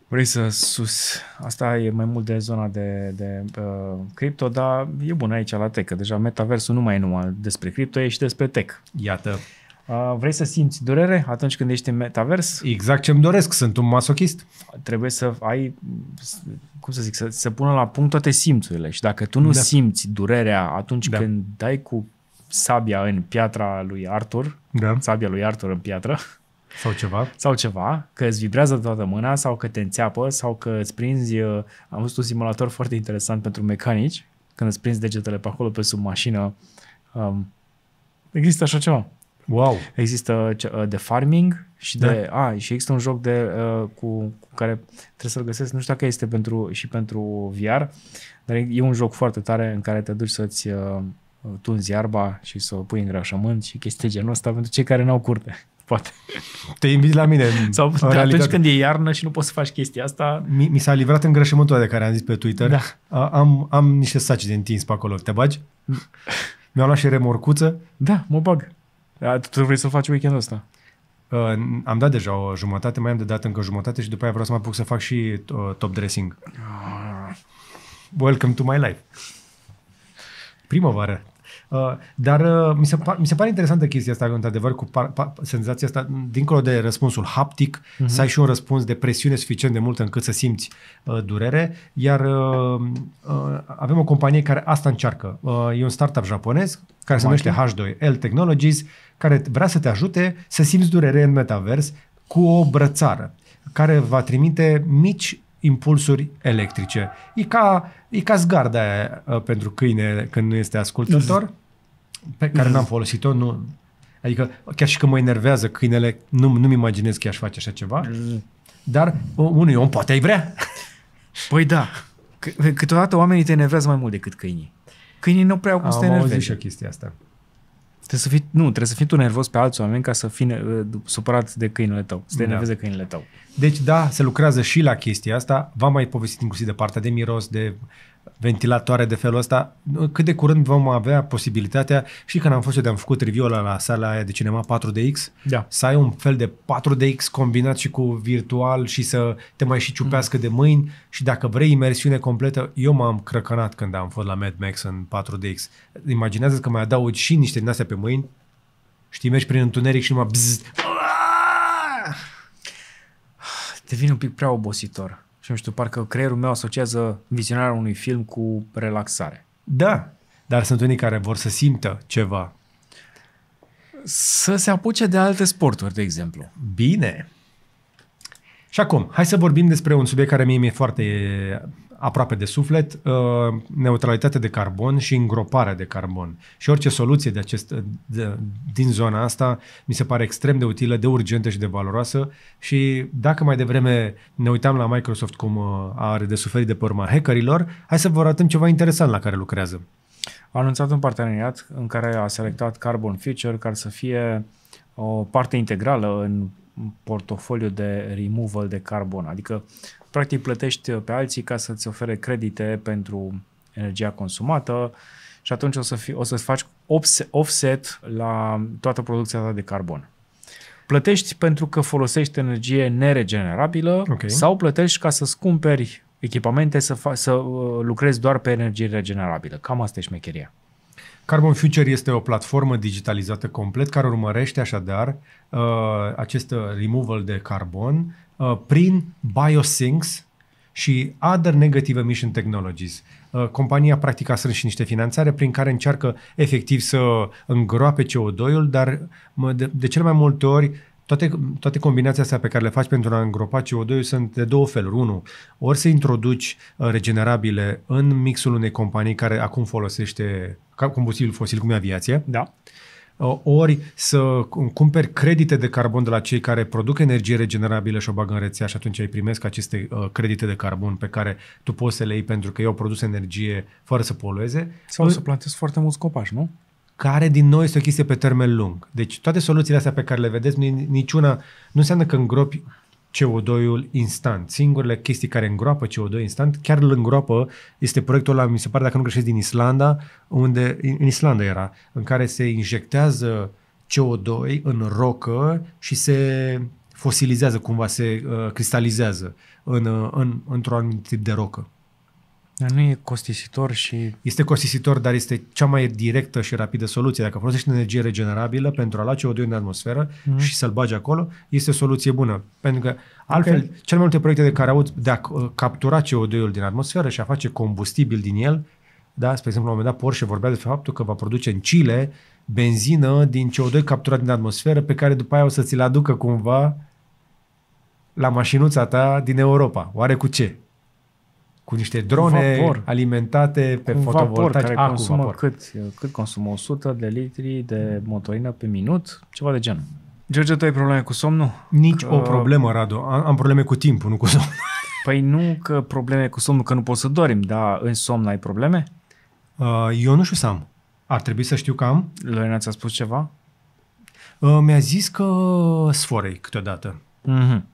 [SPEAKER 1] vrei să sus.
[SPEAKER 2] Asta e mai mult de zona de, de uh, cripto, dar e bun aici la tech, că deja metaversul nu mai e numai despre cripto, e și despre tech. Iată. Uh, vrei să simți durere atunci când ești în metavers? Exact ce-mi doresc, sunt un masochist. Trebuie să ai, cum să zic, să, să pună la punct toate simțurile și dacă tu nu da. simți durerea atunci da. când dai cu sabia în piatra lui Arthur, da. sabia lui Arthur în piatră, sau ceva. Sau ceva, că îți vibrează toată mâna sau că te înțeapă sau că îți prinzi... Uh, am văzut un simulator foarte interesant pentru mecanici, când îți prinzi degetele pe acolo, pe sub mașină. Um, există așa ceva. Wow. Există uh, de farming și de... Da. A, și există un joc de, uh, cu, cu care trebuie să-l găsesc. Nu știu dacă este pentru, și pentru VR, dar e un joc foarte tare în care te duci să-ți uh, tunzi iarba și să o pui în grașământ și chestii genul ăsta pentru cei care n-au curte poate.
[SPEAKER 1] Te inviți la mine. Sau în realitate. atunci când
[SPEAKER 2] e iarnă și nu poți să faci chestia asta.
[SPEAKER 1] Mi, mi s-a livrat îngrășământul de care am zis pe Twitter. Da. A, am, am niște saci de întins pe acolo. Te bagi? mi au luat și remorcuță. Da, mă bag. A, tu vrei să faci weekendul ăsta? Uh, am dat deja o jumătate, mai am de dat încă jumătate și după aia vreau să mă apuc să fac și uh, top dressing.
[SPEAKER 2] Ah.
[SPEAKER 1] Welcome to my life. Primăvară. Uh, dar uh, mi se, par, mi se pare interesantă chestia asta, într-adevăr, cu par, par, senzația asta, dincolo de răspunsul haptic, uh-huh. să ai și un răspuns de presiune suficient de mult încât să simți uh, durere. Iar uh, uh, avem o companie care asta încearcă. Uh, e un startup japonez care se numește H2L Technologies, care vrea să te ajute să simți durere în metavers cu o brățară care va trimite mici impulsuri electrice. E ca, e ca zgarda aia uh, pentru câine când nu este ascultător, pe care n-am folosit-o, nu, adică chiar și când mă enervează câinele, nu, nu-mi imaginez că aș face așa ceva, dar unui om poate ai vrea.
[SPEAKER 2] Păi da, câteodată oamenii te enervează mai mult decât câinii. Câinii nu prea au cum să te enerveze. Am auzit și o chestie asta. Trebuie să fii, nu, trebuie să fii tu nervos pe alți oameni ca să fii ne, eh, supărat
[SPEAKER 1] de câinele tău, să te da. de câinele tău. Deci da, se lucrează și la chestia asta. V-am mai povestit inclusiv de partea de miros, de ventilatoare de felul ăsta, cât de curând vom avea posibilitatea, și când am fost eu de-am făcut review la, sala aia de cinema 4DX, da. să ai un fel de 4DX combinat și cu virtual și să te mai și ciupească mm. de mâini și dacă vrei imersiune completă, eu m-am crăcănat când am fost la Mad Max în 4DX. Imaginează că mai adaugi și niște din astea pe mâini, știi, mergi prin întuneric și numai bzz, devine un pic prea obositor și nu știu, parcă creierul meu
[SPEAKER 2] asociază vizionarea unui film cu relaxare.
[SPEAKER 1] Da, dar sunt unii care vor să simtă ceva. Să se apuce de alte sporturi, de exemplu. Bine. Și acum, hai să vorbim despre un subiect care mie mi-e foarte aproape de suflet, uh, neutralitate de carbon și îngroparea de carbon. Și orice soluție de acest, uh, de, din zona asta mi se pare extrem de utilă, de urgentă și de valoroasă și dacă mai devreme ne uitam la Microsoft cum uh, are de suferit de pe urma hackerilor, hai să vă arătăm ceva interesant la care lucrează.
[SPEAKER 2] A anunțat un parteneriat în care a selectat Carbon Future, care să fie o parte integrală în portofoliu de removal de carbon, adică Practic plătești pe alții ca să-ți ofere credite pentru energia consumată și atunci o, să fi, o să-ți faci offset la toată producția ta de carbon. Plătești pentru că folosești energie neregenerabilă okay. sau plătești ca să-ți cumperi echipamente
[SPEAKER 1] să, fa- să uh, lucrezi doar pe energie regenerabilă. Cam asta e șmecheria. Carbon Future este o platformă digitalizată complet care urmărește așadar uh, acest removal de carbon uh, prin Biosyncs și Other Negative Emission Technologies. Uh, compania practic a strâns și niște finanțare prin care încearcă efectiv să îngroape CO2-ul, dar de, de cele mai multe ori toate, toate combinațiile astea pe care le faci pentru a îngropa CO2 sunt de două feluri. Unu, ori să introduci uh, regenerabile în mixul unei companii care acum folosește combustibil fosil, cum e aviația, da. Uh, ori să cumperi credite de carbon de la cei care produc energie regenerabilă și o bagă în rețea și atunci ai primesc aceste uh, credite de carbon pe care tu poți să le iei pentru că ei au produs energie fără să polueze. Sau să plantezi foarte mulți copaci, nu? care din noi este o chestie pe termen lung. Deci toate soluțiile astea pe care le vedeți, niciuna nu înseamnă că îngropi CO2-ul instant. Singurele chestii care îngroapă CO2 instant, chiar îl îngroapă, este proiectul ăla, mi se pare, dacă nu greșesc, din Islanda, unde, în Islanda era, în care se injectează CO2 în rocă și se fosilizează, cumva se uh, cristalizează în, uh, în, într-un anumit tip de rocă. Dar nu e costisitor și... Este costisitor, dar este cea mai directă și rapidă soluție. Dacă folosești energie regenerabilă pentru a lua CO2 în atmosferă mm-hmm. și să-l bagi acolo, este o soluție bună. Pentru că altfel, okay. cele mai multe proiecte de care aud de a uh, captura CO2-ul din atmosferă și a face combustibil din el, da, spre exemplu, la un moment dat Porsche vorbea despre faptul că va produce în Chile benzină din CO2 capturat din atmosferă pe care după aia o să ți-l aducă cumva la mașinuța ta din Europa. Oare cu ce? cu niște drone vapor. alimentate pe fotovoltaic. Care ah, consumă vapor.
[SPEAKER 2] Cât, cât consumă? 100 de litri de motorină pe minut? Ceva de genul.
[SPEAKER 1] George, tu ai probleme cu somnul? Nici că... o problemă, Radu. Am, am probleme cu timpul, nu cu somnul.
[SPEAKER 2] Păi nu că probleme cu somnul, că nu poți să dorim, dar în somn ai probleme?
[SPEAKER 1] Uh, eu nu știu să am. Ar trebui să știu că am. Lorena ți-a spus ceva? Uh, mi-a zis că sforei câteodată. Mhm. Uh-huh.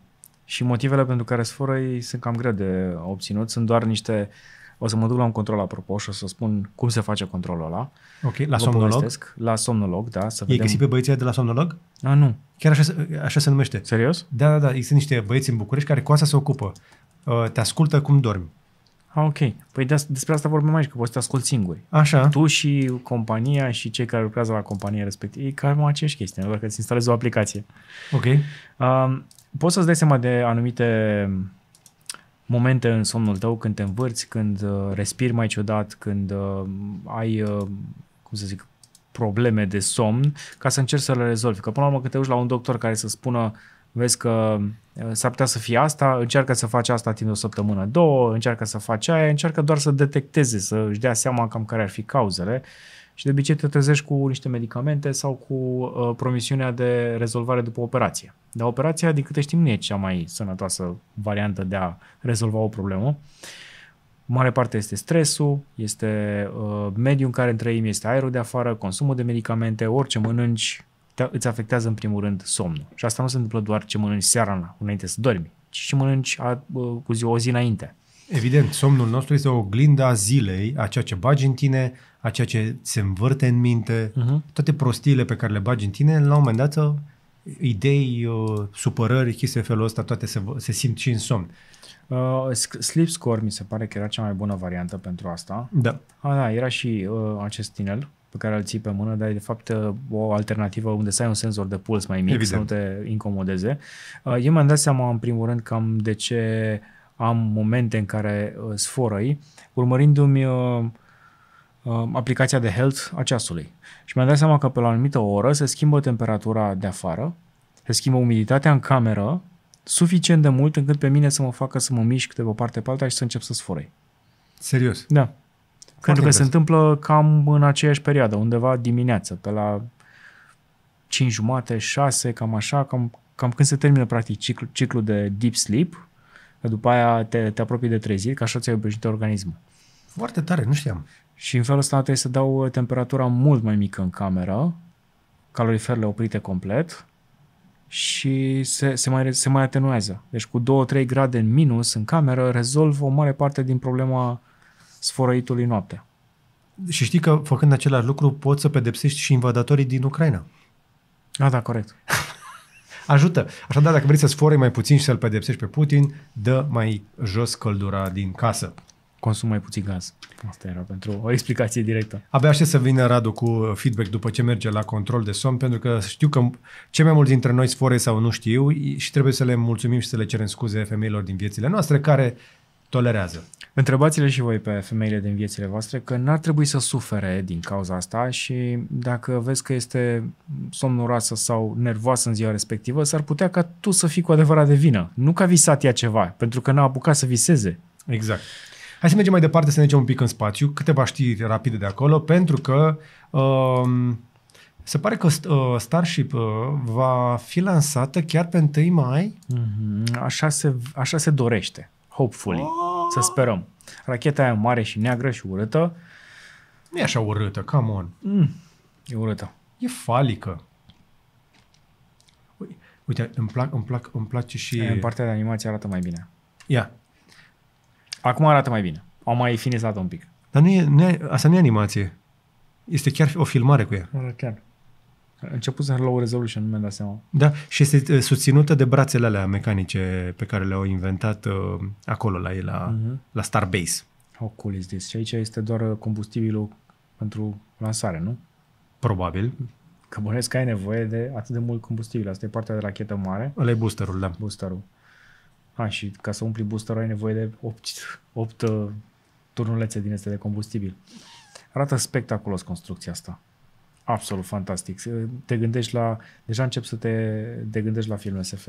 [SPEAKER 2] Și motivele pentru care sforă ei sunt cam greu de obținut, sunt doar niște... O să mă duc la un control apropo și o să spun cum se face controlul ăla. Ok, la Vă somnolog? Povestesc. La somnolog, da. Să vedem. E găsit pe
[SPEAKER 1] băieții de la somnolog? A, nu. Chiar așa, așa se numește. Serios? Da, da, da. Există niște băieți în București care cu asta se ocupă. Uh, te ascultă cum dormi. A, ok. Păi despre asta vorbim aici, că poți să te asculti singuri. Așa. Tu și
[SPEAKER 2] compania și cei care lucrează la compania respectivă, e cam aceeași chestie, doar că îți instalezi o aplicație. Ok. Um, poți să-ți dai seama de anumite momente în somnul tău când te învârți, când uh, respiri mai ciudat, când uh, ai, uh, cum să zic, probleme de somn, ca să încerci să le rezolvi. Că până la urmă când te duci la un doctor care să spună vezi că s-ar putea să fie asta, încearcă să faci asta timp de o săptămână, două, încearcă să faci aia, încearcă doar să detecteze, să își dea seama cam care ar fi cauzele și de obicei te trezești cu niște medicamente sau cu uh, promisiunea de rezolvare după operație. Dar operația, din câte știm, nu e cea mai sănătoasă variantă de a rezolva o problemă. Mare parte este stresul, este uh, mediul în care trăim, este aerul de afară, consumul de medicamente, orice mănânci te, îți afectează în primul rând somnul. Și asta nu se întâmplă doar ce mănânci seara înainte să dormi, ci și mănânci a, uh, cu ziua o zi înainte.
[SPEAKER 1] Evident, somnul nostru este o oglindă a zilei, a ceea ce bagi în tine, a ceea ce se învârte în minte, uh-huh. toate prostiile pe care le bagi în tine, la un moment dat, idei, uh, supărări, chise felul ăsta, toate se, se simt și în somn.
[SPEAKER 2] Uh, sleep Score mi se pare că era cea mai bună variantă pentru asta. Da. Ah, da, era și uh, acest tinel pe care îl ții pe mână, dar e de fapt uh, o alternativă unde să ai un senzor de puls mai mic, Evident. să nu te incomodeze. Uh, eu mi-am dat seama în primul rând cam de ce am momente în care uh, sforăi, urmărindu-mi uh, Um, aplicația de health a ceasului. Și mi-am dat seama că pe la o anumită oră se schimbă temperatura de afară, se schimbă umiditatea în cameră suficient de mult încât pe mine să mă facă să mă mișc de o parte pe alta și să încep să sforei.
[SPEAKER 1] Serios? Da.
[SPEAKER 2] Foarte Pentru că interes. se întâmplă cam în aceeași perioadă, undeva dimineață, pe la 5 jumate, 6, cam așa, cam, cam când se termină practic ciclu, ciclu de deep sleep, după aia te, te apropii de trezit, că așa ți-ai obișnuit organismul.
[SPEAKER 1] Foarte tare, nu știam.
[SPEAKER 2] Și în felul ăsta trebuie să dau uh, temperatura mult mai mică în cameră, caloriferele oprite complet și se, se, mai, se mai atenuează. Deci cu 2-3 grade în minus în cameră rezolv o mare parte din
[SPEAKER 1] problema sfărăitului noapte. Și știi că făcând același lucru poți să pedepsești și invadatorii din Ucraina. Da, da, corect. Ajută. Așadar, dacă vrei să sforei mai puțin și să-l pedepsești pe Putin, dă mai jos căldura din casă consum mai puțin gaz.
[SPEAKER 2] Asta era pentru o explicație directă.
[SPEAKER 1] Abia aștept să vină Radu cu feedback după ce merge la control de somn, pentru că știu că cei mai mulți dintre noi sfore sau nu știu și trebuie să le mulțumim și să le cerem scuze femeilor din viețile noastre care tolerează. Întrebați-le și voi pe femeile din viețile voastre că n-ar trebui să sufere din cauza asta și
[SPEAKER 2] dacă vezi că este somnuroasă sau nervoasă în ziua respectivă, s-ar putea ca
[SPEAKER 1] tu să fii cu adevărat de vină. Nu că a visat ea ceva, pentru că n-a apucat să viseze. Exact. Hai să mergem mai departe, să ne un pic în spațiu, câteva știri rapide de acolo, pentru că um, se pare că uh, Starship uh, va fi lansată chiar pe 1 mai. Mm-hmm. Așa, se, așa se dorește, hopefully, oh. să sperăm.
[SPEAKER 2] Racheta aia mare și neagră și urâtă. Nu e așa urâtă, come on. Mm,
[SPEAKER 1] e urâtă. E falică. Uite, îmi, plac, îmi, plac, îmi place și... În partea
[SPEAKER 2] de animație arată mai bine.
[SPEAKER 1] Ia. Acum arată mai
[SPEAKER 2] bine. Au mai finisat un pic.
[SPEAKER 1] Dar nu e, nu e, asta nu e animație. Este chiar o filmare cu ea.
[SPEAKER 2] Arată chiar. A început să low resolution, nu mi-am dat seama.
[SPEAKER 1] Da, și este uh, susținută de brațele alea mecanice pe care le-au inventat uh, acolo la ei, la, uh-huh. la Starbase.
[SPEAKER 2] How cool is this? Și aici este doar uh, combustibilul pentru lansare, nu? Probabil. Că bănesc că ai nevoie de atât de mult combustibil. Asta e partea de rachetă mare. Ăla e boosterul, da. Boosterul. Uh, a, și ca să umpli boosterul ai nevoie de 8, 8 uh, turnulețe din este de combustibil. Arată spectaculos construcția asta. Absolut fantastic. Uh, te gândești la... Deja încep să te, te gândești la film SF.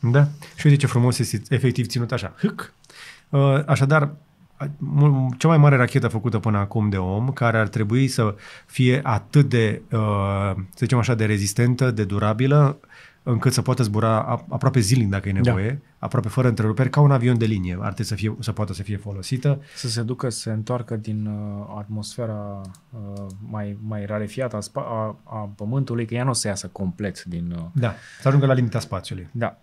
[SPEAKER 1] Da. Și uite ce frumos este efectiv ținut așa. Hâc. Uh, așadar, cea mai mare rachetă făcută până acum de om, care ar trebui să fie atât de, să zicem așa, de rezistentă, de durabilă, încât să poată zbura aproape zilnic dacă e da. nevoie, da. aproape fără întreruperi, ca un avion de linie. Ar trebui să, fie, să poată să fie folosită.
[SPEAKER 2] Să se ducă, să se întoarcă din uh, atmosfera uh, mai, mai rarefiată a, spa- a, a Pământului, că ea nu o să iasă complet din... Uh...
[SPEAKER 1] Da, să ajungă la limita spațiului. Da.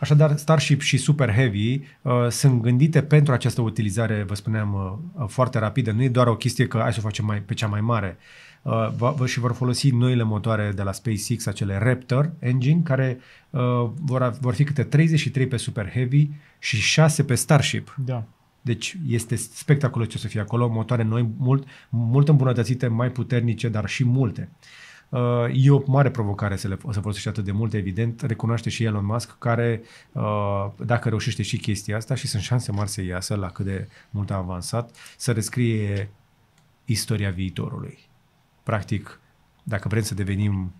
[SPEAKER 1] Așadar, Starship și Super Heavy uh, sunt gândite pentru această utilizare, vă spuneam, uh, foarte rapidă. Nu e doar o chestie că hai să o facem mai, pe cea mai mare. Uh, uh, va, și vor folosi noile motoare de la SpaceX, acele Raptor engine, care uh, vor, vor fi câte 33 pe Super Heavy și 6 pe Starship. Da. Deci este spectaculos ce o să fie acolo, motoare noi mult, mult îmbunătățite, mai puternice, dar și multe. Uh, e o mare provocare să le o să folosești atât de mult, evident. Recunoaște și Elon Musk, care, uh, dacă reușește și chestia asta, și sunt șanse mari să iasă la cât de mult a avansat, să rescrie istoria viitorului. Practic, dacă vrem să devenim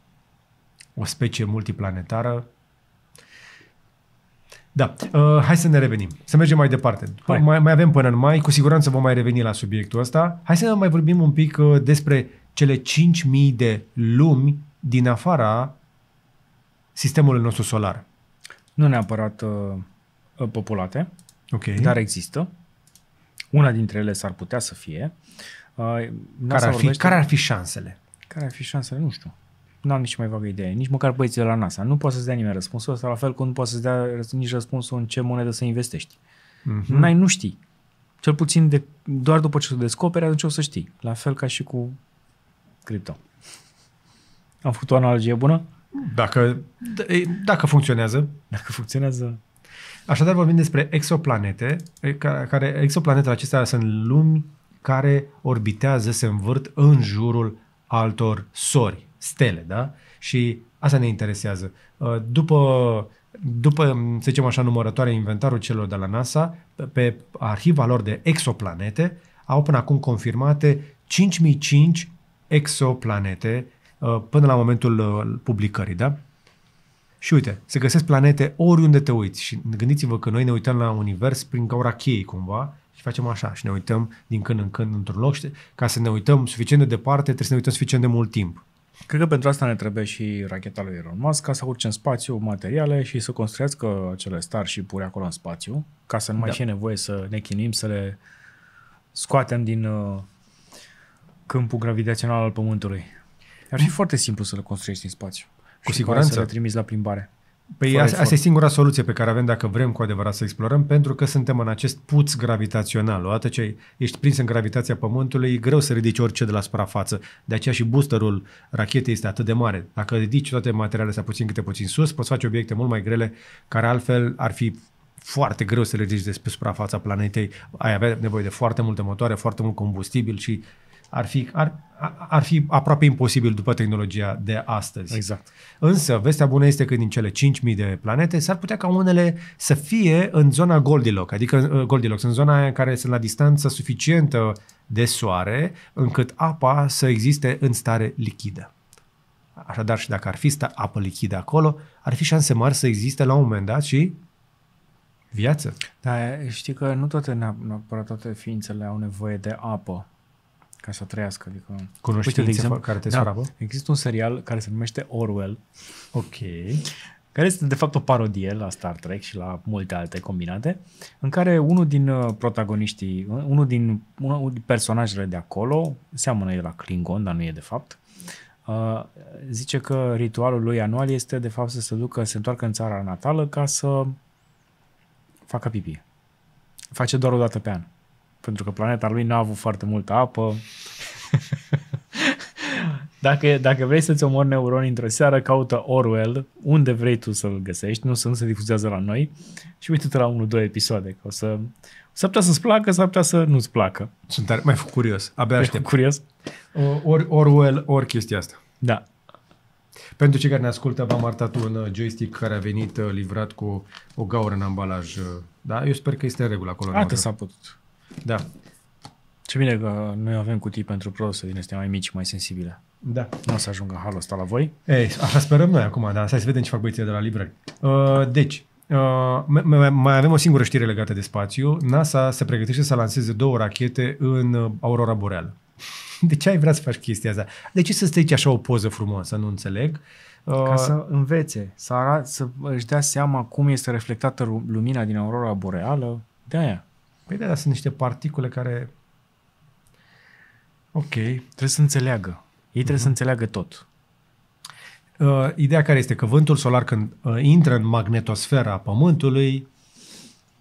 [SPEAKER 1] o specie multiplanetară, da, uh, hai să ne revenim, să mergem mai departe. Mai, mai avem până în mai, cu siguranță vom mai reveni la subiectul ăsta. Hai să mai vorbim un pic uh, despre cele 5.000 de lumi din afara sistemului nostru solar.
[SPEAKER 2] Nu neapărat uh, populate, okay. dar există. Una dintre ele s-ar putea să fie. Uh, Uh, care, ar fi, care ar fi
[SPEAKER 1] șansele?
[SPEAKER 2] Care ar fi șansele? Nu știu. Nu am nici mai vagă idee. Nici măcar băieții de la NASA. Nu poate să-ți dea nimeni răspunsul ăsta, la fel cum nu poate să-ți dea nici răspunsul în ce monedă să investești. Mm-hmm. N-ai, nu știi. Cel puțin de, doar după ce o descoperi, atunci o să știi. La fel ca și cu cripto.
[SPEAKER 1] Am făcut o analogie bună? Dacă, d- dacă funcționează. Dacă funcționează. Așadar vorbim despre exoplanete, care, care exoplanetele acestea sunt lumi care orbitează, se învârt în jurul altor sori, stele, da? Și asta ne interesează. Uh, după, după să zicem așa, numărătoarea inventarul celor de la NASA, pe arhiva lor de exoplanete, au până acum confirmate 5005 exoplanete uh, până la momentul uh, publicării, da? Și uite, se găsesc planete oriunde te uiți și gândiți-vă că noi ne uităm la univers prin gaura cheii cumva și facem așa și ne uităm din când în când într-un loc. Și ca să ne uităm suficient de departe, trebuie să ne uităm suficient de mult timp.
[SPEAKER 2] Cred că pentru asta ne trebuie și racheta lui Elon Musk ca să urce în spațiu materiale și să construiască acele și uri acolo în spațiu, ca să nu mai da. fie nevoie să ne chinim, să le scoatem din uh, câmpul gravitațional al Pământului. Ar fi mm. foarte simplu să le construiești în spațiu. Cu și siguranță. Să le trimiți la plimbare. Păi asta, e
[SPEAKER 1] singura soluție pe care avem dacă vrem cu adevărat să explorăm, pentru că suntem în acest puț gravitațional. Odată ce ești prins în gravitația Pământului, e greu să ridici orice de la suprafață. De aceea și boosterul rachetei este atât de mare. Dacă ridici toate materialele astea puțin câte puțin sus, poți face obiecte mult mai grele, care altfel ar fi foarte greu să le ridici de pe suprafața planetei. Ai avea nevoie de foarte multe motoare, foarte mult combustibil și ar fi, ar, ar fi aproape imposibil după tehnologia de astăzi. Exact. Însă, vestea bună este că din cele 5.000 de planete s-ar putea ca unele să fie în zona Goldilocks, adică uh, Goldilocks, în zona în care sunt la distanță suficientă de soare, încât apa să existe în stare lichidă. Așadar, și dacă ar fi apă lichidă acolo, ar fi șanse mari să existe la un moment dat și viață.
[SPEAKER 2] Da, știi că nu toate, neapărat toate ființele au nevoie de apă ca să trăiască. Adică, Cunoști de exemplu, care te da, sfrabă? Există un serial care se numește Orwell. Ok. Care este de fapt o parodie la Star Trek și la multe alte combinate, în care unul din uh, protagoniștii, unul din, unul din personajele de acolo, seamănă el la Klingon, dar nu e de fapt, uh, zice că ritualul lui anual este de fapt să se ducă, să se întoarcă în țara natală ca să facă pipi. Face doar o dată pe an pentru că planeta lui nu a avut foarte multă apă. dacă, dacă vrei să-ți omori neuroni într-o seară, caută Orwell, unde vrei tu să-l găsești, nu, să nu se difuzează la noi și uite-te la unul, două episoade, că o să... S-ar putea să-ți placă, s-ar putea
[SPEAKER 1] să nu-ți placă. Sunt tare, mai fiu curios, abia aștept. curios? Ori Orwell, ori chestia asta. Da. Pentru cei care ne ascultă, v-am arătat un uh, joystick care a venit uh, livrat cu o gaură în ambalaj. Uh, da? Eu sper că este în regulă acolo. Atât s-a putut. Da.
[SPEAKER 2] Ce bine că noi avem cutii pentru produse din astea mai mici, mai sensibile. Da.
[SPEAKER 1] Nu o să ajungă halul ăsta la voi? Ei, așa sperăm noi acum, dar stai să vedem ce fac băieții de la librări. Uh, deci, Uh, mai, mai avem o singură știre legată de spațiu. NASA se pregătește să lanseze două rachete în uh, aurora boreală. De ce ai vrea să faci chestia asta? De ce să stai așa o poză frumoasă? Nu înțeleg. Uh, Ca să
[SPEAKER 2] învețe, să, arat, să își dea seama cum este reflectată lumina din aurora boreală.
[SPEAKER 1] De aia. Păi da, sunt niște particule care... Ok,
[SPEAKER 2] trebuie să înțeleagă. Ei uh-huh. trebuie uh-huh. să mhm. înțeleagă tot.
[SPEAKER 1] Uh, ideea care este că vântul solar când uh, intră în magnetosfera Pământului,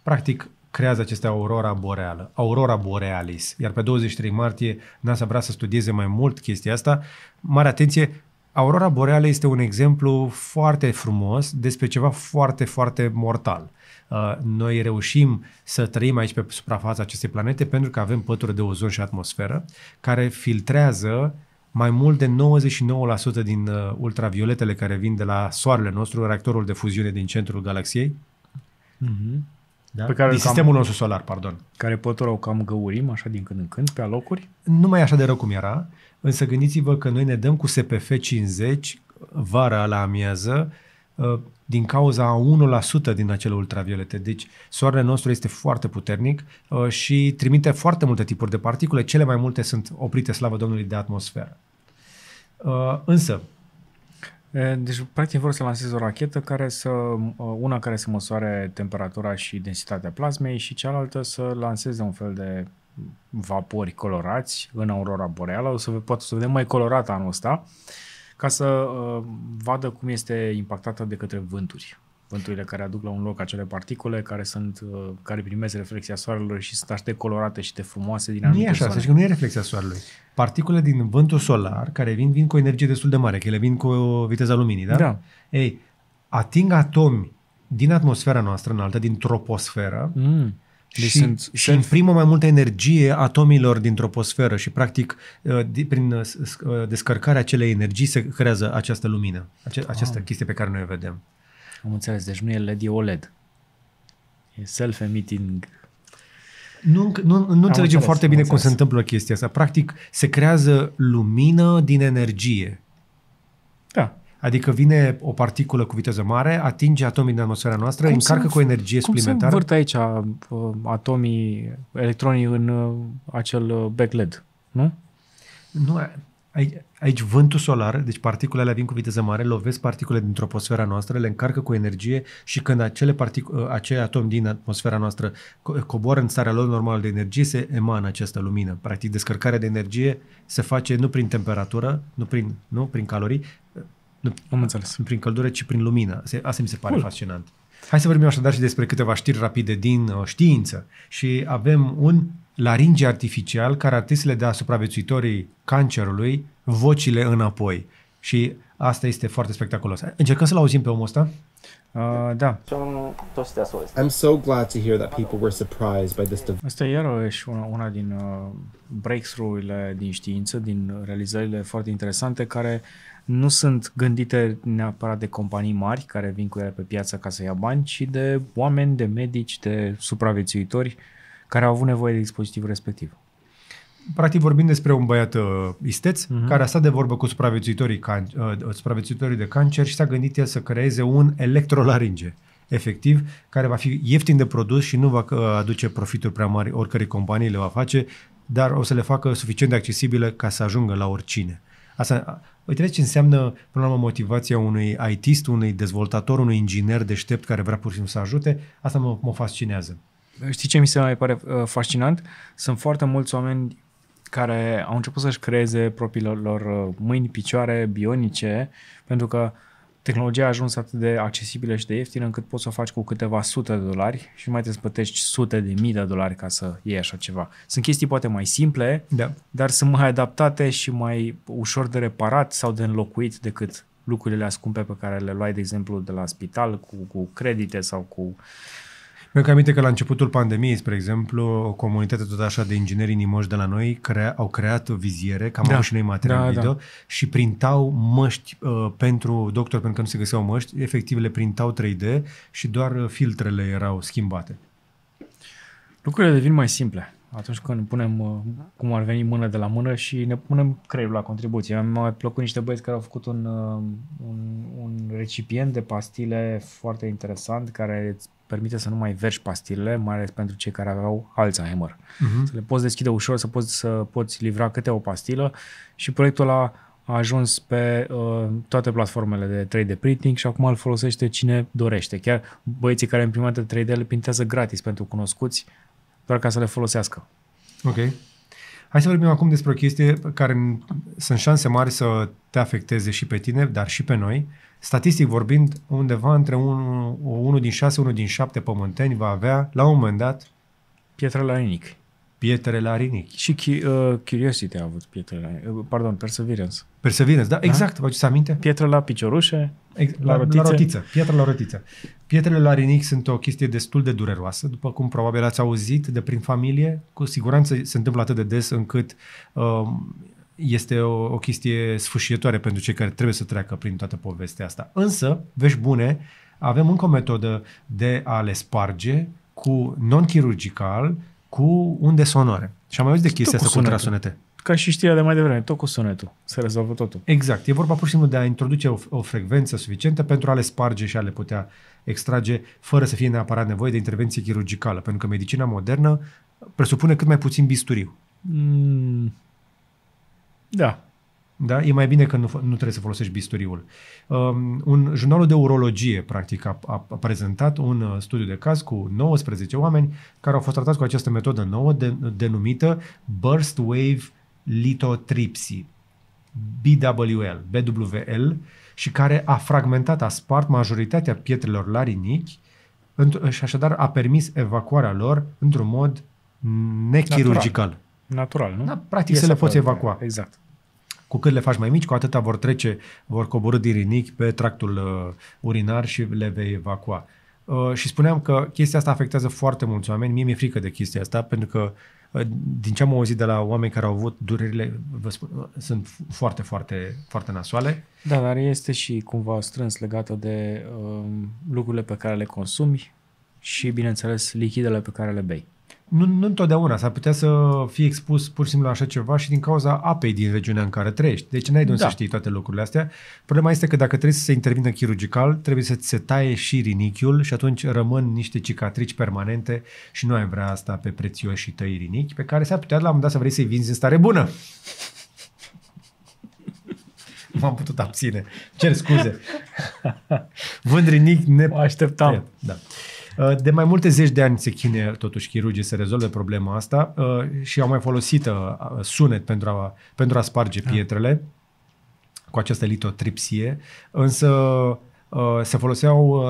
[SPEAKER 1] practic creează aceste aurora boreală, aurora borealis. Iar pe 23 martie NASA vrea să studieze mai mult chestia asta. Mare atenție, aurora boreală este un exemplu foarte frumos despre ceva foarte, foarte mortal. Uh, noi reușim să trăim aici pe suprafața acestei planete pentru că avem pături de ozon și atmosferă care filtrează mai mult de 99% din uh, ultravioletele care vin de la soarele nostru, reactorul de fuziune din centrul galaxiei, mm-hmm. da? pe care din sistemul cam, nostru solar,
[SPEAKER 2] pardon. Care pătura o cam
[SPEAKER 1] găurim așa din când în când pe alocuri? Nu mai așa de rău cum era, însă gândiți-vă că noi ne dăm cu SPF 50 vara la amiază Uh, din cauza 1% din acele ultraviolete. Deci soarele nostru este foarte puternic uh, și trimite foarte multe tipuri de particule. Cele mai multe sunt oprite, slavă Domnului, de atmosferă. Uh, însă,
[SPEAKER 2] deci, practic, vor să lansez o rachetă care să, una care să măsoare temperatura și densitatea plasmei și cealaltă să lanseze un fel de vapori colorați în aurora boreală. O să poate să vedem mai colorat anul ăsta. Uh, ca să uh, vadă cum este impactată de către vânturi. Vânturile care aduc la un loc acele particule care sunt uh, care primesc reflexia soarelui și sunt așa de colorate și
[SPEAKER 1] de frumoase din anumite Nu e așa, zone. să că nu e reflexia soarelui. Particule din vântul solar care vin vin cu o energie destul de mare, că ele vin cu viteza luminii, da? Da. Ei, ating atomi din atmosfera noastră înaltă, din troposferă, mm deci și, sunt, și sunt... imprimă mai multă energie atomilor din troposferă și, practic, uh, prin uh, uh, descărcarea acelei energii se creează această lumină, această ah. chestie pe care noi o vedem. Am înțeles, deci nu e LED, e OLED. E
[SPEAKER 2] self-emitting.
[SPEAKER 1] Nu, nu, nu înțelegem foarte bine cum se întâmplă chestia asta. Practic, se creează lumină din energie. Adică vine o particulă cu viteză mare, atinge atomii din atmosfera noastră, cum încarcă se, cu energie cum suplimentară. Cum
[SPEAKER 2] se aici uh, uh, atomii, electronii în
[SPEAKER 1] uh, acel back LED, nu? Nu, aici, vântul solar, deci particulele vin cu viteză mare, lovesc particule din troposfera noastră, le încarcă cu energie și când acele particu- acei atomi din atmosfera noastră coboară în starea lor normală de energie, se emană această lumină. Practic, descărcarea de energie se face nu prin temperatură, nu prin, nu, prin calorii, nu, am înțeles. Prin căldură, ci prin lumină. Asta mi se pare Bun. fascinant. Hai să vorbim așadar și despre câteva știri rapide din uh, știință. Și avem un laringe artificial care ar trebui să le dea supraviețuitorii cancerului vocile înapoi. Și asta este foarte spectaculos. Încercăm să-l auzim pe omul ăsta? Uh, da. I'm so glad to hear that people were surprised by this device. Asta e iarăși una,
[SPEAKER 2] una din uh, breakthrough-urile din știință, din realizările foarte interesante care nu sunt gândite neapărat de companii mari care vin cu ele pe piață ca să ia bani, ci de oameni, de medici, de supraviețuitori care au avut nevoie de dispozitivul respectiv.
[SPEAKER 1] Practic vorbim despre un băiat uh, isteț uh-huh. care a stat de vorbă cu supraviețuitorii, can- uh, supraviețuitorii de cancer și s-a gândit el să creeze un electrolaringe efectiv, care va fi ieftin de produs și nu va uh, aduce profituri prea mari oricărei companii le va face, dar o să le facă suficient de accesibile ca să ajungă la oricine. Asta, Uite, vezi ce înseamnă, până la urmă, motivația unui ITist, unui dezvoltator, unui inginer deștept care vrea pur și simplu să ajute. Asta mă, mă fascinează.
[SPEAKER 2] Știi ce mi se mai
[SPEAKER 1] pare uh, fascinant?
[SPEAKER 2] Sunt foarte mulți oameni care au început să-și creeze propriilor lor uh, mâini, picioare, bionice, pentru că uh, tehnologia a ajuns atât de accesibilă și de ieftină încât poți să o faci cu câteva sute de dolari și nu mai trebuie să plătești sute de mii de dolari ca să iei așa ceva. Sunt chestii poate mai simple, da. dar sunt mai adaptate și mai ușor de reparat sau de înlocuit decât lucrurile ascumpe pe care le luai, de exemplu, de la spital cu, cu credite sau cu
[SPEAKER 1] mi-am aminte că la începutul pandemiei, spre exemplu, o comunitate tot așa de ingineri inimoși de la noi crea, au creat o viziere, cam da. au și noi da, material da, video, da. și printau măști uh, pentru doctor, pentru că nu se găseau măști, efectiv le printau 3D și doar filtrele erau schimbate.
[SPEAKER 2] Lucrurile devin mai simple atunci când punem, uh, cum ar veni, mână de la mână și ne punem creierul la contribuție. Mi-au plăcut niște băieți care au făcut un, uh, un, un recipient de pastile foarte interesant care îți permite să nu mai vergi pastilele, mai ales pentru cei care aveau Alzheimer. Uh-huh. Să le poți deschide ușor, să poți, să poți livra câte o pastilă și proiectul ăla a ajuns pe uh, toate platformele de 3D printing și acum îl folosește cine dorește. Chiar băieții care imprimate 3D le pintează gratis pentru cunoscuți doar ca să le folosească.
[SPEAKER 1] Ok. Hai să vorbim acum despre o chestie care sunt șanse mari să te afecteze și pe tine, dar și pe noi. Statistic vorbind, undeva între 1 din 6, 1 din 7 pământeni va avea, la un moment dat, pietră la inic. Pietre la rinichi.
[SPEAKER 2] Și uh, Curiosity a avut pietre la... Uh, pardon, Perseverance.
[SPEAKER 1] Perseverance, da, da? exact. Vă aduceți aminte? Pietre la piciorușe, Ex- la, la, rotițe. la rotiță. Pietre la rotiță. Pietrele la rinichi sunt o chestie destul de dureroasă, după cum probabil ați auzit de prin familie. Cu siguranță se întâmplă atât de des încât um, este o, o chestie sfâșietoare pentru cei care trebuie să treacă prin toată povestea asta. Însă, vești bune, avem încă o metodă de a le sparge cu non-chirurgical cu unde sonore. Și am mai auzit de chestia asta cu ultrasonete. Ca și știrea de mai devreme, tot cu sonetul. Se rezolvă totul. Exact. E vorba pur și simplu de a introduce o, o frecvență suficientă pentru a le sparge și a le putea extrage fără să fie neapărat nevoie de intervenție chirurgicală. Pentru că medicina modernă presupune cât mai puțin bisturiu. Mm. Da, da? E mai bine că nu, nu trebuie să folosești bisturiul. Um, un jurnalul de urologie, practic, a, a, a prezentat un uh, studiu de caz cu 19 oameni care au fost tratați cu această metodă nouă de, denumită Burst Wave Lithotripsy, BWL, BWL, și care a fragmentat, a spart majoritatea pietrelor larinichi și așadar a permis evacuarea lor într-un mod nechirurgical.
[SPEAKER 2] Natural, Natural nu? Da, practic e să le poți evacua. Exact.
[SPEAKER 1] Cu cât le faci mai mici, cu atâta vor trece, vor coborâ din rinichi pe tractul uh, urinar și le vei evacua. Uh, și spuneam că chestia asta afectează foarte mulți oameni. Mie mi-e frică de chestia asta, pentru că uh, din ce am auzit de la oameni care au avut durerile, vă spun, uh, sunt foarte, foarte, foarte nasoale.
[SPEAKER 2] Da, dar este și cumva strâns legată de uh, lucrurile pe care le consumi și, bineînțeles, lichidele pe care le bei
[SPEAKER 1] nu, nu întotdeauna, s-ar putea să fii expus pur și simplu la așa ceva și din cauza apei din regiunea în care trăiești. Deci n-ai de unde da. să știi toate lucrurile astea. Problema este că dacă trebuie să se intervină chirurgical, trebuie să ți se taie și rinichiul și atunci rămân niște cicatrici permanente și nu ai vrea asta pe prețioșii tăi rinichi, pe care s-ar putea la un moment dat să vrei să-i vinzi în stare bună. M-am putut abține. Cer scuze. Vând rinichi ne... așteptam. Da. Uh, de mai multe zeci de ani se chine totuși chirurgii să rezolve problema asta uh, și au mai folosit uh, sunet pentru a, pentru a sparge da. pietrele cu această litotripsie, însă se foloseau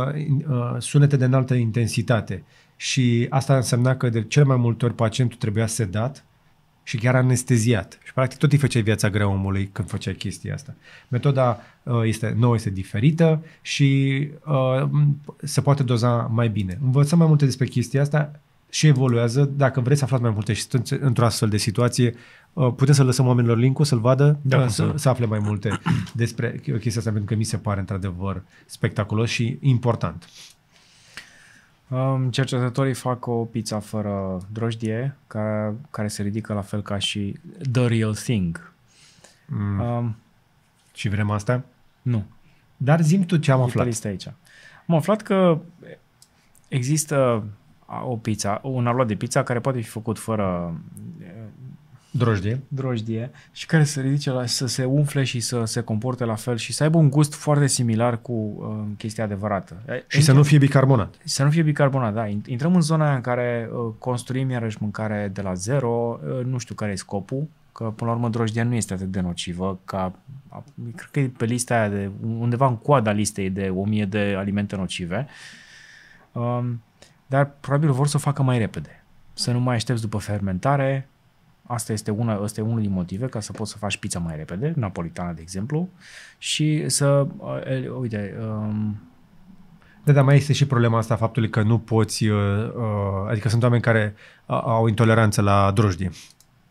[SPEAKER 1] sunete de înaltă intensitate și asta însemna că de cele mai multe ori pacientul trebuia sedat, și chiar anesteziat. Și practic tot îi făceai viața grea omului când făceai chestia asta. Metoda uh, este nouă este diferită și uh, se poate doza mai bine. Învățăm mai multe despre chestia asta și evoluează. Dacă vreți să aflați mai multe și sunt într-o astfel de situație, uh, putem să lăsăm oamenilor link să-l vadă, da, uh, să, să afle mai multe despre chestia asta, pentru că mi se pare într-adevăr spectaculos și important.
[SPEAKER 2] Um, cercetătorii fac o pizza fără drojdie, care, care se ridică la fel ca și The Real Thing. Mm. Um, și vrem asta? Nu. Dar zim tu ce am aflat. aici. Am aflat că există o pizza, un aluat de pizza care poate fi făcut fără Drojdie. Drojdie. Și care să ridice la, să se umfle și să se comporte la fel și să aibă un gust foarte similar cu uh, chestia adevărată. Și Intrăm, să nu fie bicarbonat. Să nu fie bicarbonat, da. Intrăm în zona în care uh, construim iarăși mâncare de la zero, uh, nu știu care e scopul, că până la urmă drojdia nu este atât de nocivă ca, cred că e pe lista aia de, undeva în coada listei de 1000 de alimente nocive, um, dar probabil vor să o facă mai repede. Să nu mai aștepți după fermentare, Asta este, una, asta este unul din motive ca să poți să faci pizza mai repede, napolitana de exemplu,
[SPEAKER 1] și să, uh, uite, um, da, dar mai este și problema asta faptului că nu poți, uh, uh, adică sunt oameni care uh, au intoleranță la drojdie.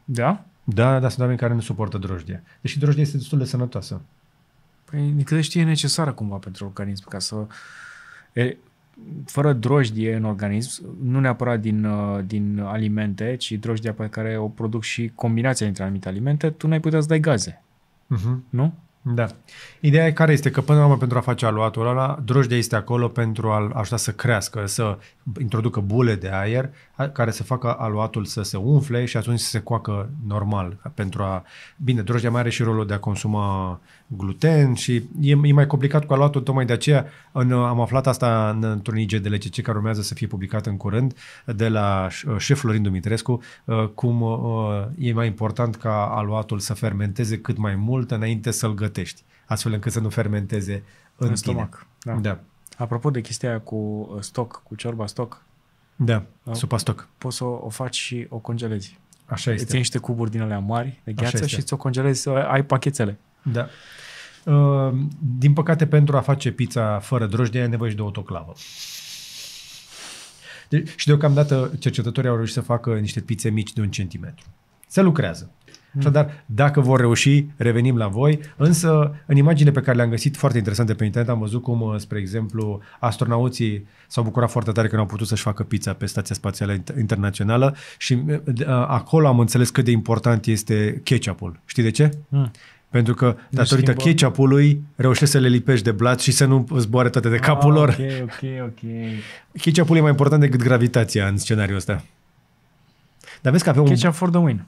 [SPEAKER 1] Da? Da, dar sunt oameni care nu suportă drojdie. Deși drojdia este destul de sănătoasă. Păi, cred că e necesară cumva pentru organism ca să... E, fără
[SPEAKER 2] drojdie în organism, nu neapărat din, uh, din alimente, ci drojdia pe care o produc și combinația dintre anumite alimente, tu n-ai putea să dai gaze. Uh-huh. Nu?
[SPEAKER 1] Da. Ideea care este că până la urmă pentru a face aluatul ăla, drojdia este acolo pentru a ajuta să crească, să introducă bule de aer care să facă aluatul să se umfle și atunci să se coacă normal pentru a... Bine, drojdia mai are și rolul de a consuma gluten și e, e mai complicat cu aluatul, tocmai de aceea în, am aflat asta în, într-un IG de LCC care urmează să fie publicat în curând de la șef Florin Dumitrescu, uh, cum uh, e mai important ca aluatul să fermenteze cât mai mult înainte să-l gătești, astfel încât să nu fermenteze în, în stomac. Da. da.
[SPEAKER 2] Apropo de chestia cu uh, stoc, cu ciorba stoc,
[SPEAKER 1] da, supa stoc.
[SPEAKER 2] Poți să o, o faci și o congelezi. Așa este. Îți iei niște
[SPEAKER 1] cuburi din alea mari de gheață și ți-o congelezi, ai pachetele. Da. Uh, din păcate, pentru a face pizza fără drojdie, ai nevoie și de autoclavă. De- deci, și deocamdată cercetătorii au reușit să facă niște pizze mici de un centimetru. Se lucrează. Mm. Dar dacă vor reuși, revenim la voi. Însă, în imagine pe care le-am găsit foarte interesante pe internet, am văzut cum, uh, spre exemplu, astronauții s-au bucurat foarte tare că nu au putut să-și facă pizza pe Stația Spațială Internațională și uh, acolo am înțeles cât de important este ketchup-ul. Știi de ce? Mm. Pentru că, nu datorită schimbă. ketchup-ului, reușești să le lipești de blat și să nu zboare toate de capul ah, lor. Ok, ok, ok. Ketchup-ul e mai important decât gravitația în scenariul ăsta. Dar vezi că avem ketchup un... Ketchup for the win.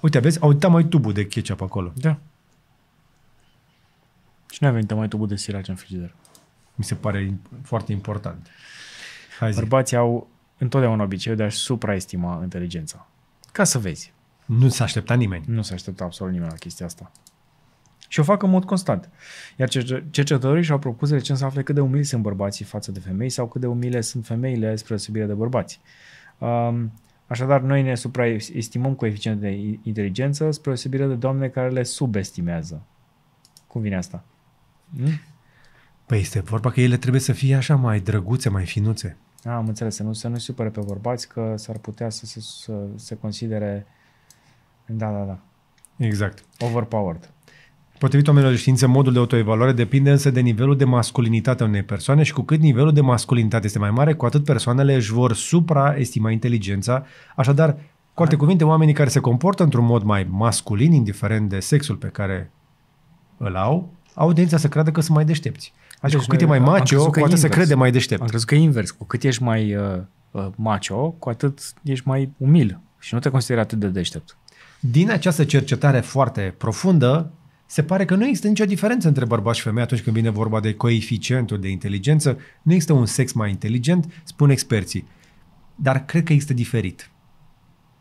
[SPEAKER 1] Uite, vezi, au uitat mai tubul de ketchup acolo. Da. Și nu avem mai tubul de sirace în frigider. Mi se pare foarte important.
[SPEAKER 2] Hai zi. Bărbații au întotdeauna obiceiul de a-și supraestima inteligența. Ca să vezi. Nu s-a așteptat nimeni. Nu s-a așteptat absolut nimeni la chestia asta. Și o fac în mod constant. Iar cercetătorii și-au propus recent să afle cât de umili sunt bărbații față de femei sau cât de umile sunt femeile spre subire de bărbați. Um, Așadar, noi ne supraestimăm coeficientul de inteligență spre o de doamne care le subestimează. Cum vine asta?
[SPEAKER 1] Hmm? Păi este vorba că ele trebuie să fie așa mai drăguțe, mai finuțe.
[SPEAKER 2] A, am înțeles, să nu se nu supere pe bărbați că s-ar putea să se, să se considere...
[SPEAKER 1] Da, da, da. Exact. Overpowered. Potrivit oamenilor de știință, modul de autoevaluare depinde însă de nivelul de masculinitate a unei persoane și cu cât nivelul de masculinitate este mai mare, cu atât persoanele își vor supraestima inteligența. Așadar, cu alte cuvinte, oamenii care se comportă într-un mod mai masculin, indiferent de sexul pe care îl au, au tendința să creadă că sunt mai deștepți. Adică deci, cu cât e mai macio, cu atât se crede mai deștept. Am crezut că e invers. Cu cât
[SPEAKER 2] ești mai uh, uh macio, cu atât ești mai umil și nu te consideri atât de deștept.
[SPEAKER 1] Din această cercetare foarte profundă, se pare că nu există nicio diferență între bărbați și femei atunci când vine vorba de coeficientul de inteligență. Nu există un sex mai inteligent, spun experții. Dar cred că există diferit.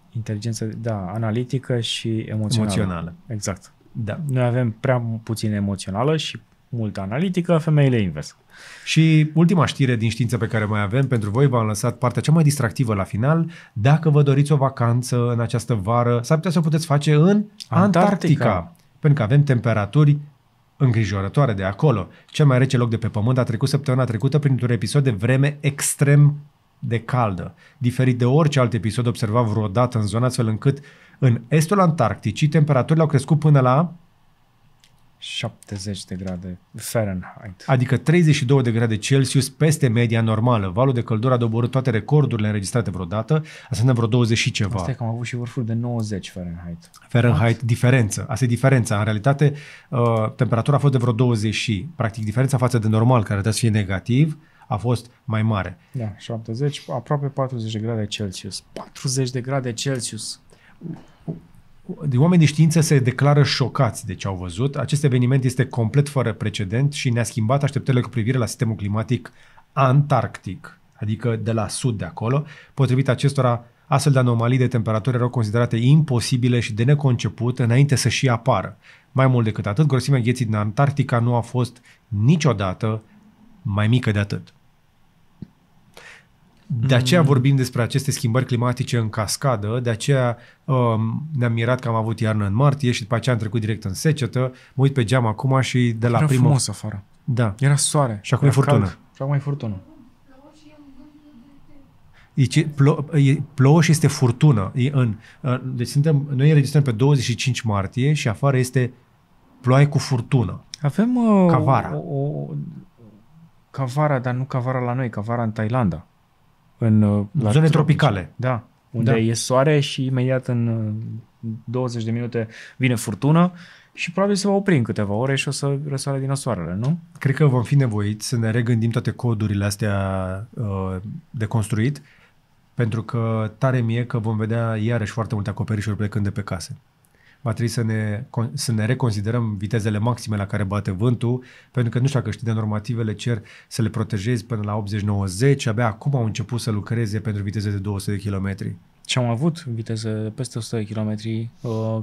[SPEAKER 2] Inteligență, da, analitică și emoțională. Emoțională. Exact. Da. Noi avem prea puțin emoțională și
[SPEAKER 1] multă analitică, femeile invers. Și ultima știre din știință pe care mai avem pentru voi, v-am lăsat partea cea mai distractivă la final. Dacă vă doriți o vacanță în această vară, s-ar putea să o puteți face în Antarctica. Antarctica pentru că avem temperaturi îngrijorătoare de acolo. Cel mai rece loc de pe pământ a trecut săptămâna trecută printr-un episod de vreme extrem de caldă, diferit de orice alt episod observat vreodată în zona, astfel încât în estul Antarcticii temperaturile au crescut până la 70
[SPEAKER 2] de grade Fahrenheit.
[SPEAKER 1] Adică 32 de grade Celsius peste media normală. Valul de căldură a doborât toate recordurile înregistrate vreodată, asta înseamnă vreo 20 și ceva. Asta e
[SPEAKER 2] că am avut și vârful de 90
[SPEAKER 1] Fahrenheit. Fahrenheit, What? diferență. Asta e diferența. În realitate, uh, temperatura a fost de vreo 20 și, practic, diferența față de normal, care trebuie să fie negativ, a fost mai mare. Da,
[SPEAKER 2] 70, aproape 40
[SPEAKER 1] de grade Celsius. 40 de grade Celsius! de oameni de știință se declară șocați de deci ce au văzut. Acest eveniment este complet fără precedent și ne-a schimbat așteptările cu privire la sistemul climatic antarctic, adică de la sud de acolo. Potrivit acestora, astfel de anomalii de temperatură erau considerate imposibile și de neconceput înainte să și apară. Mai mult decât atât, grosimea gheții din Antarctica nu a fost niciodată mai mică de atât. De aceea mm. vorbim despre aceste schimbări climatice în cascadă, de aceea um, ne-am mirat că am avut iarnă în martie și după aceea am trecut direct în secetă. Mă uit pe geam acum și de la Era primă... frumos afară. Da. Era soare. Și acum e furtună. Cald.
[SPEAKER 2] Și acum e furtună.
[SPEAKER 1] Deci plouă, și este furtună. E în, deci suntem, noi înregistrăm pe 25 martie și afară este ploaie cu furtună. Avem
[SPEAKER 2] uh, cavara. O, O, o, cavara, dar nu cavara la noi, cavara în Thailanda în uh, zone tropice, tropicale, da. Unde da. e soare și imediat în 20 uh, de minute vine furtună și probabil se va opri în câteva ore și o să răsoare din
[SPEAKER 1] soarele, nu? Cred că vom fi nevoiți să ne regândim toate codurile astea uh, de construit, pentru că tare mie că vom vedea iarăși foarte multe acoperișuri plecând de pe case va trebui să ne, să ne reconsiderăm vitezele maxime la care bate vântul, pentru că nu știu dacă știi de normativele cer să le protejezi până la 80-90, abia acum au început să lucreze pentru viteze de 200 de km.
[SPEAKER 2] Și am avut viteze de peste 100 de km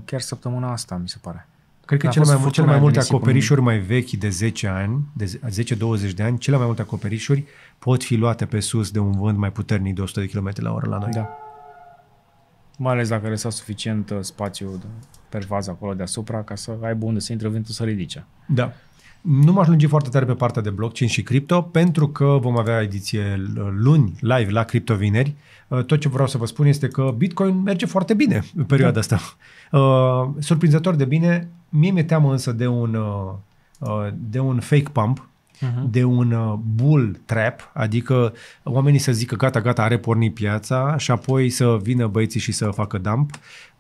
[SPEAKER 2] chiar săptămâna asta, mi se pare. Cred că cele mai, cel mai multe acoperișuri
[SPEAKER 1] mai vechi de 10 ani, de 10-20 de ani, cele mai multe acoperișuri pot fi luate pe sus de un vânt mai puternic de 100 de km la oră la noi. Da
[SPEAKER 2] mai ales dacă lăsa suficient uh, spațiu pe pervază acolo deasupra ca să aibă unde să intre vântul să ridice.
[SPEAKER 1] Da. Nu m-aș lungi foarte tare pe partea de blockchain și cripto, pentru că vom avea ediție uh, luni live la Crypto Vineri. Uh, tot ce vreau să vă spun este că Bitcoin merge foarte bine în perioada da. asta. Surprinzător de bine. Mie mi-e teamă însă de un, de un fake pump, uh-huh. de un uh, bull trap, adică oamenii să zică gata, gata, are pornit piața și apoi să vină băieții și să facă dump,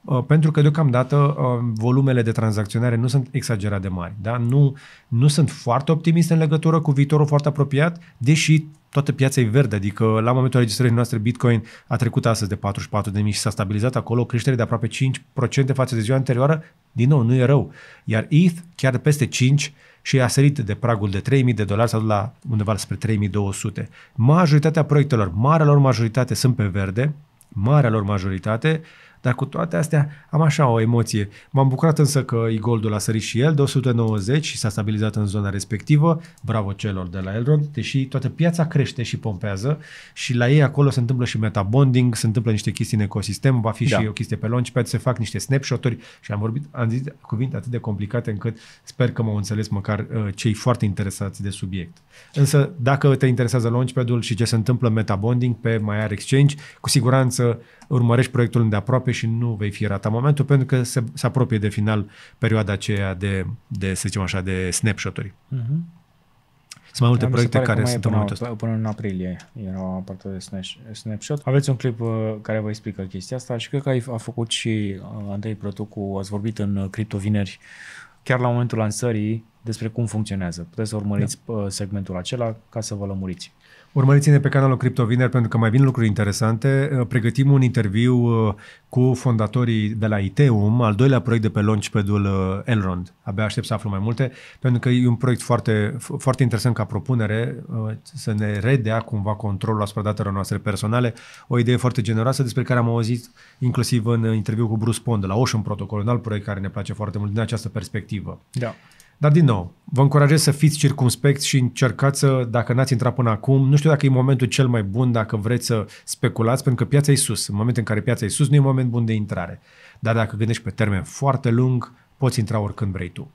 [SPEAKER 1] uh, pentru că deocamdată uh, volumele de tranzacționare nu sunt exagerat de mari. Da? Nu, nu sunt foarte optimist în legătură cu viitorul foarte apropiat, deși toată piața e verde, adică la momentul registrării noastre Bitcoin a trecut astăzi de mii și s-a stabilizat acolo, o creștere de aproape 5% față de ziua anterioară, din nou, nu e rău. Iar ETH chiar de peste 5%, și a sărit de pragul de 3.000 de dolari, sau la undeva spre 3.200. Majoritatea proiectelor, marea lor majoritate sunt pe verde, marea lor majoritate, uh, dar cu toate astea am așa o emoție. M-am bucurat însă că Igoldul a sărit și el de 190 și s-a stabilizat în zona respectivă. Bravo celor de la Elrond, deși toată piața crește și pompează și la ei acolo se întâmplă și metabonding, se întâmplă niște chestii în ecosistem, va fi da. și o chestie pe launchpad, se fac niște snapshot-uri și am vorbit, am zis cuvinte atât de complicate încât sper că m-au înțeles măcar uh, cei foarte interesați de subiect. Însă dacă te interesează launchpad-ul și ce se întâmplă metabonding pe MyAir Exchange, cu siguranță urmărești proiectul îndeaproape și nu vei fi ratat momentul pentru că se, se apropie de final perioada aceea de, de să zicem așa, de snapshot-uri.
[SPEAKER 2] Uh-huh.
[SPEAKER 1] Sunt mai multe da, proiecte care sunt în momentul ăsta.
[SPEAKER 2] Până în aprilie era partea de snapshot. Aveți un clip uh, care vă explică chestia asta și cred că a făcut și uh, Andrei Protocu, ați vorbit în uh, Cripto Vineri, chiar la momentul lansării, despre cum funcționează. Puteți să urmăriți da. segmentul acela ca să vă lămuriți.
[SPEAKER 1] Urmăriți-ne pe canalul CryptoVineri pentru că mai vin lucruri interesante. Uh, pregătim un interviu uh, cu fondatorii de la Iteum, al doilea proiect de pe launchpad-ul uh, Elrond. Abia aștept să aflu mai multe, pentru că e un proiect foarte, foarte interesant ca propunere să ne redea cumva controlul asupra datelor noastre personale. O idee foarte generoasă despre care am auzit inclusiv în interviu cu Bruce Pond la Ocean Protocol, un alt proiect care ne place foarte mult din această perspectivă. Da. Dar, din nou, vă încurajez să fiți circumspecți și încercați să, dacă n-ați intrat până acum, nu știu dacă e momentul cel mai bun dacă vreți să speculați, pentru că piața e sus. În momentul în care piața e sus, nu e moment bun de intrare. Dar dacă gândești pe termen foarte lung, poți intra oricând vrei tu.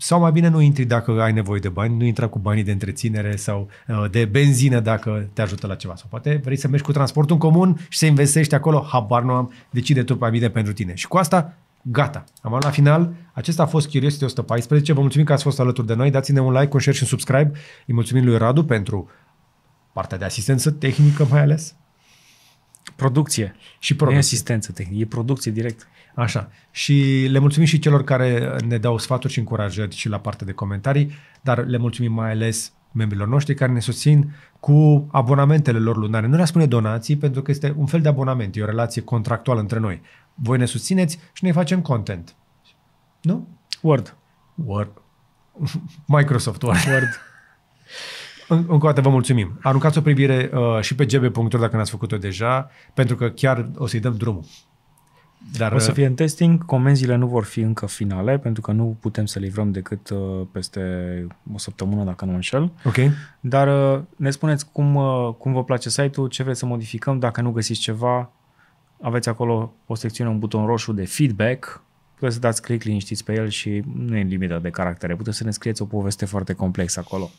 [SPEAKER 1] Sau mai bine nu intri dacă ai nevoie de bani, nu intra cu banii de întreținere sau uh, de benzină dacă te ajută la ceva. Sau poate vrei să mergi cu transportul în comun și să investești acolo, habar nu am, decide tu mai bine pentru tine. Și cu asta Gata, am la final. Acesta a fost Curiosity 114. Vă mulțumim că ați fost alături de noi. Dați-ne un like, un share și un subscribe. Îi mulțumim lui Radu pentru partea de asistență tehnică mai ales. Producție. Și producție. asistență tehnică, e producție direct. Așa. Și le mulțumim și celor care ne dau sfaturi și încurajări și la partea de comentarii, dar le mulțumim mai ales membrilor noștri care ne susțin cu abonamentele lor lunare. Nu le spune donații pentru că este un fel de abonament, e o relație contractuală între noi voi ne susțineți și noi facem content. Nu? Word. Word. Microsoft Word. Word. Încă o dată vă mulțumim. Aruncați o privire uh, și pe gb.ro dacă n-ați făcut-o deja, pentru că chiar o să-i dăm drumul. Dar, o să uh, fie
[SPEAKER 2] în testing, comenzile nu vor fi încă finale, pentru că nu putem să livrăm decât uh, peste o săptămână, dacă nu înșel. Ok. Dar uh, ne spuneți cum, cum vă place site-ul, ce vreți să modificăm, dacă nu găsiți ceva, aveți acolo o secțiune, un buton roșu de feedback, puteți să dați click, liniștiți pe el și nu e limită de caractere, puteți să ne scrieți o poveste foarte complexă acolo.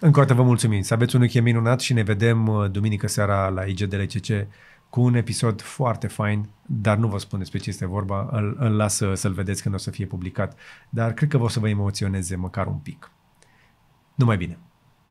[SPEAKER 1] Încă o dată vă mulțumim, să aveți un weekend minunat și ne vedem uh, duminică seara la IGDLCC cu un episod foarte fain, dar nu vă spun despre ce este vorba, îl, îl las să-l vedeți când o să fie publicat, dar cred că vă o să vă emoționeze măcar un pic. Numai bine!